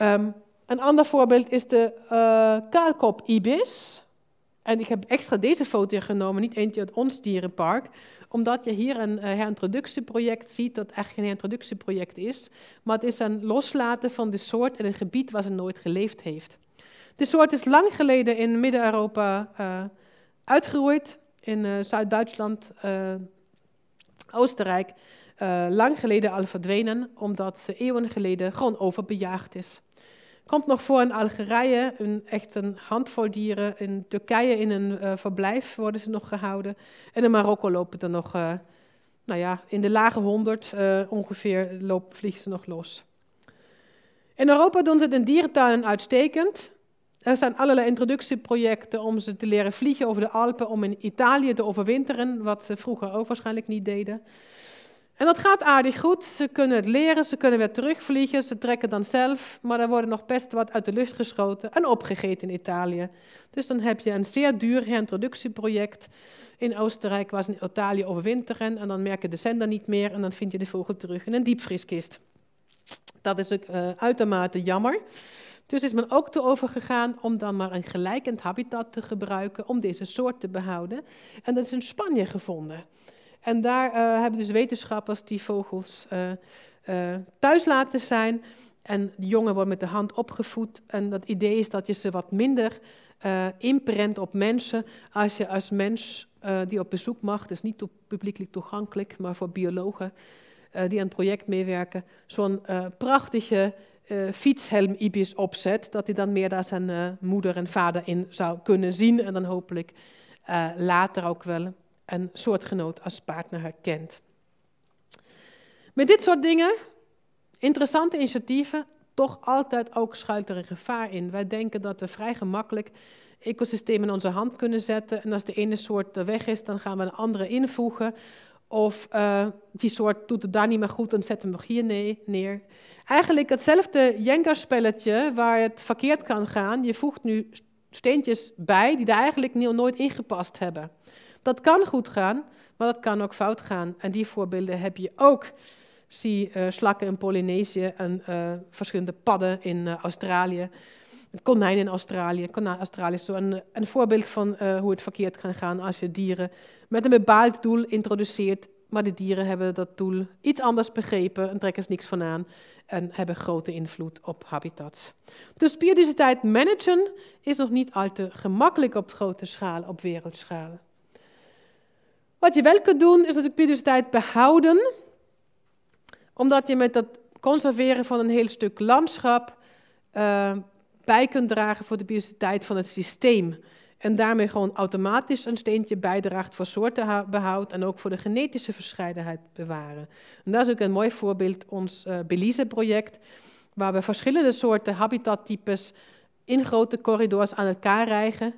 Ehm, een ander voorbeeld is de uh, kaalkop ibis. En ik heb extra deze foto genomen, niet eentje uit ons dierenpark, omdat je hier een eh, herintroductieproject ziet, dat echt geen herintroductieproject is, maar het is een loslaten van de soort in een gebied waar ze nooit geleefd heeft. De soort is lang geleden in Midden-Europa uh, uitgeroeid, in Zuid-Duitsland, Oostenrijk, lang geleden al verdwenen, omdat ze eeuwen geleden gewoon overbejaagd is. Komt nog voor in Algerije, een, echt een handvol dieren. In Turkije in een eh, verblijf worden ze nog gehouden. En in Marokko lopen er nog, eh, nou ja, in de lage honderd eh, ongeveer lopen, vliegen ze nog los. In Europa doen ze het in dierentuinen uitstekend. Er zijn allerlei introductieprojecten om ze te leren vliegen over de Alpen, om in Italië te overwinteren, wat ze vroeger ook waarschijnlijk niet deden. En dat gaat aardig goed. Ze kunnen het leren, ze kunnen weer terugvliegen, ze trekken dan zelf. Maar er worden nog best wat uit de lucht geschoten en opgegeten in Italië. Dus dan heb je een zeer duur herintroductieproject in Oostenrijk, waar ze in Italië overwinteren. En dan merken de zender niet meer en dan vind je de vogel terug in een diepvrieskist. Dat is ook eh, uitermate jammer. Dus is men ook te overgegaan om dan maar een gelijkend habitat te gebruiken om deze soort te behouden. En dat is in Spanje gevonden. En daar eh, hebben dus wetenschappers die vogels eh, eh, thuis laten zijn. En de jongen wordt met de hand opgevoed. En dat idee is dat je ze wat minder inprent op mensen als je als mens die op bezoek mag, dus niet to publiekelijk toegankelijk, maar voor biologen die aan het project meewerken, zo'n prachtige uh, fietshelm ibis opzet, dat hij dan meer daar zijn moeder en vader in zou kunnen zien en dan hopelijk later ook wel een soortgenoot als partner herkent. Met dit soort dingen, interessante initiatieven, toch altijd ook schuilt er een gevaar in. Wij denken dat we vrij gemakkelijk ecosystemen in onze hand kunnen zetten. En als de ene soort er weg is, dan gaan we een andere invoegen. Of eh, die soort doet het daar niet meer goed, dan zetten we hem hier neer. Eigenlijk hetzelfde Jenga-spelletje waar het verkeerd kan gaan. Je voegt nu steentjes bij die daar eigenlijk nooit ingepast hebben. Dat kan goed gaan, maar dat kan ook fout gaan. En die voorbeelden heb je ook. Zie eh, slakken in Polynesië en eh, verschillende padden in eh, Australië. Een konijn in Australië. Konijn Australië is zo een, een voorbeeld van hoe het verkeerd kan gaan als je dieren met een bepaald doel introduceert. Maar de dieren hebben dat doel iets anders begrepen en trekken er niks van aan. En hebben grote invloed op habitats. Dus biodiversiteit managen is nog niet al te gemakkelijk op grote schaal, op wereldschaal. Wat je wel kunt doen, is natuurlijk biodiversiteit behouden, omdat je met dat conserveren van een heel stuk landschap eh, bij kunt dragen voor de biodiversiteit van het systeem. En daarmee gewoon automatisch een steentje bijdraagt voor soortenbehoud en ook voor de genetische verscheidenheid bewaren. En dat is ook een mooi voorbeeld, ons eh, Belize-project, waar we verschillende soorten habitattypes in grote corridors aan elkaar rijgen.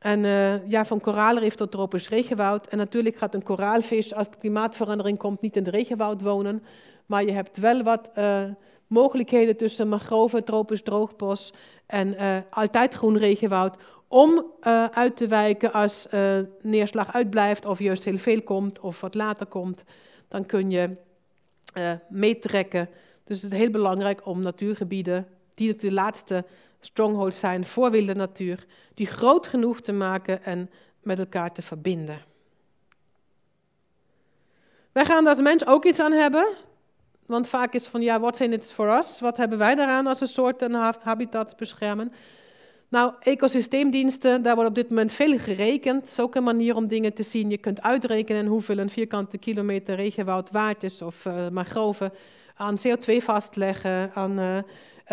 En uh, ja, van koraalrif tot tropisch regenwoud. En natuurlijk gaat een koraalvis, als de klimaatverandering komt, niet in het regenwoud wonen. Maar je hebt wel wat eh, mogelijkheden tussen mangroven, tropisch droogbos en uh, altijd groen regenwoud. Om uit te wijken als neerslag uitblijft of juist heel veel komt of wat later komt. Dan kun je meetrekken. Dus het is heel belangrijk om natuurgebieden, die de laatste Strongholds zijn voor wilde natuur, die groot genoeg te maken en met elkaar te verbinden. Wij gaan daar als mens ook iets aan hebben, want vaak is van ja, what's in it for us? Wat hebben wij daaraan als we soorten en habitats beschermen? Nou, ecosysteemdiensten, daar wordt op dit moment veel gerekend. Dat is ook een manier om dingen te zien. Je kunt uitrekenen hoeveel een vierkante kilometer regenwoud waard is of uh, mangroven aan CO2 vastleggen, aan eh,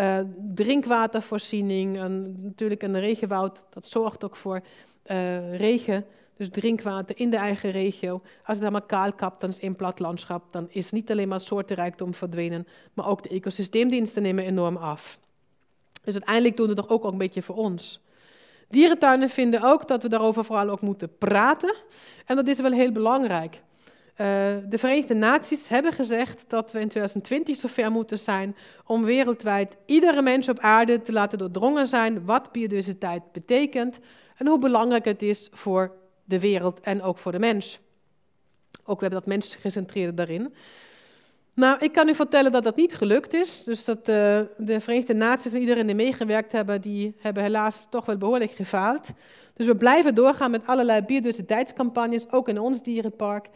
uh, drinkwatervoorziening, en natuurlijk een regenwoud, dat zorgt ook voor eh, regen. Dus drinkwater in de eigen regio. Als het allemaal kaal kapt, dan is een plat landschap. Dan is niet alleen maar soortenrijkdom verdwenen, maar ook de ecosysteemdiensten nemen enorm af. Dus uiteindelijk doen we het ook, ook een beetje voor ons. Dierentuinen vinden ook dat we daarover vooral ook moeten praten. En dat is wel heel belangrijk. Eh, de Verenigde Naties hebben gezegd dat we in 2020 zover moeten zijn om wereldwijd iedere mens op aarde te laten doordrongen zijn wat biodiversiteit betekent en hoe belangrijk het is voor de wereld en ook voor de mens. Ook we hebben dat mensgecentreerde daarin. Nou, ik kan u vertellen dat dat niet gelukt is. Dus dat eh, de Verenigde Naties en iedereen die meegewerkt hebben, die hebben helaas toch wel behoorlijk gefaald. Dus we blijven doorgaan met allerlei biodiversiteitscampagnes, ook in ons dierenpark.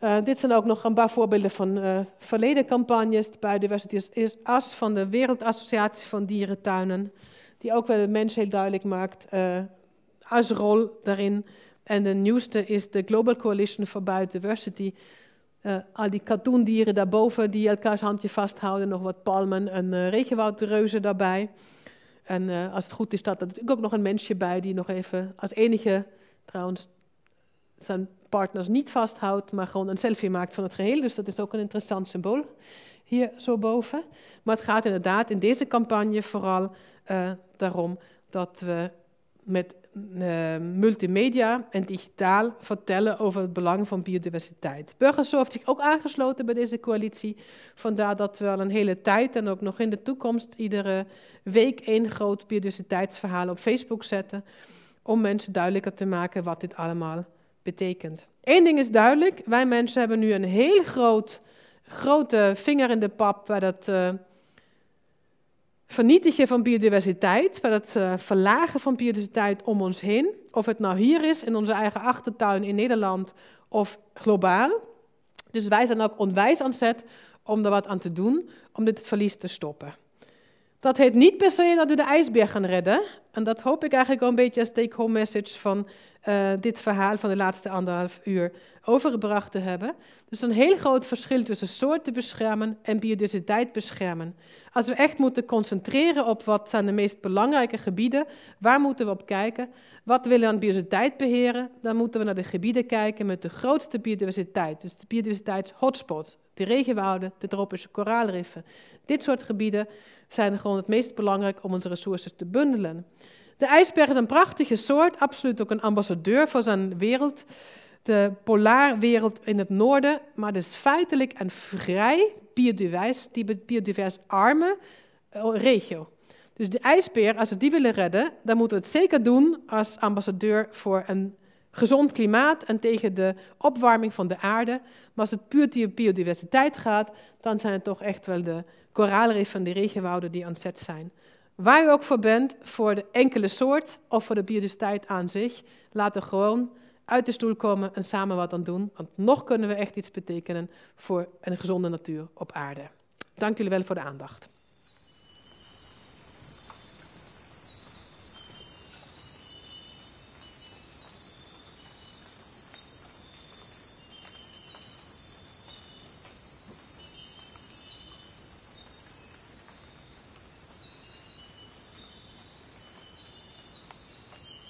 Eh, dit zijn ook nog een paar voorbeelden van eh, verleden campagnes. De biodiversiteit is as van de Wereldassociatie van Dierentuinen, die ook wel de mens heel duidelijk maakt, uh, as rol daarin. En de nieuwste is de Global Coalition for Biodiversity. al die katoendieren daarboven die elkaars handje vasthouden, nog wat palmen en regenwoudreuzen daarbij. En als het goed is, staat er natuurlijk ook nog een mensje bij die nog even als enige, trouwens, zijn partners niet vasthoudt, maar gewoon een selfie maakt van het geheel. Dus dat is ook een interessant symbool hier zo boven. Maar het gaat inderdaad in deze campagne vooral uh, daarom dat we met eh, multimedia en digitaal vertellen over het belang van biodiversiteit. Burgerso heeft zich ook aangesloten bij deze coalitie. Vandaar dat we al een hele tijd en ook nog in de toekomst iedere week één groot biodiversiteitsverhaal op Facebook zetten. Om mensen duidelijker te maken wat dit allemaal betekent. Eén ding is duidelijk, wij mensen hebben nu een heel groot, grote vinger in de pap bij dat uh, vernietigen van biodiversiteit, bij dat eh, verlagen van biodiversiteit om ons heen. Of het nou hier is, in onze eigen achtertuin in Nederland of globaal. Dus wij zijn ook onwijs aan zet om er wat aan te doen, om dit verlies te stoppen. Dat heet niet per se dat we de ijsbeer gaan redden. En dat hoop ik eigenlijk wel een beetje als take-home message van eh, dit verhaal van de laatste anderhalf uur overgebracht te hebben. Dus een heel groot verschil tussen soorten beschermen en biodiversiteit beschermen. Als we echt moeten concentreren op wat zijn de meest belangrijke gebieden, waar moeten we op kijken? Wat willen we aan biodiversiteit beheren? Dan moeten we naar de gebieden kijken met de grootste biodiversiteit. Dus de biodiversiteitshotspots, de regenwouden, de tropische koraalriffen. Dit soort gebieden zijn gewoon het meest belangrijk om onze ressources te bundelen. De ijsberg is een prachtige soort, absoluut ook een ambassadeur voor zijn wereld, de polaarwereld in het noorden, maar het is feitelijk een vrij biodivers, biodivers arme eh, regio. Dus de ijsbeer, als we die willen redden, dan moeten we het zeker doen als ambassadeur voor een gezond klimaat en tegen de opwarming van de aarde. Maar als het puur om biodiversiteit gaat, dan zijn het toch echt wel de koraalriffen, van de regenwouden die ontzet zijn. Waar u ook voor bent, voor de enkele soort of voor de biodiversiteit aan zich, laat er gewoon uit de stoel komen en samen wat aan doen. Want nog kunnen we echt iets betekenen voor een gezonde natuur op aarde. Dank jullie wel voor de aandacht.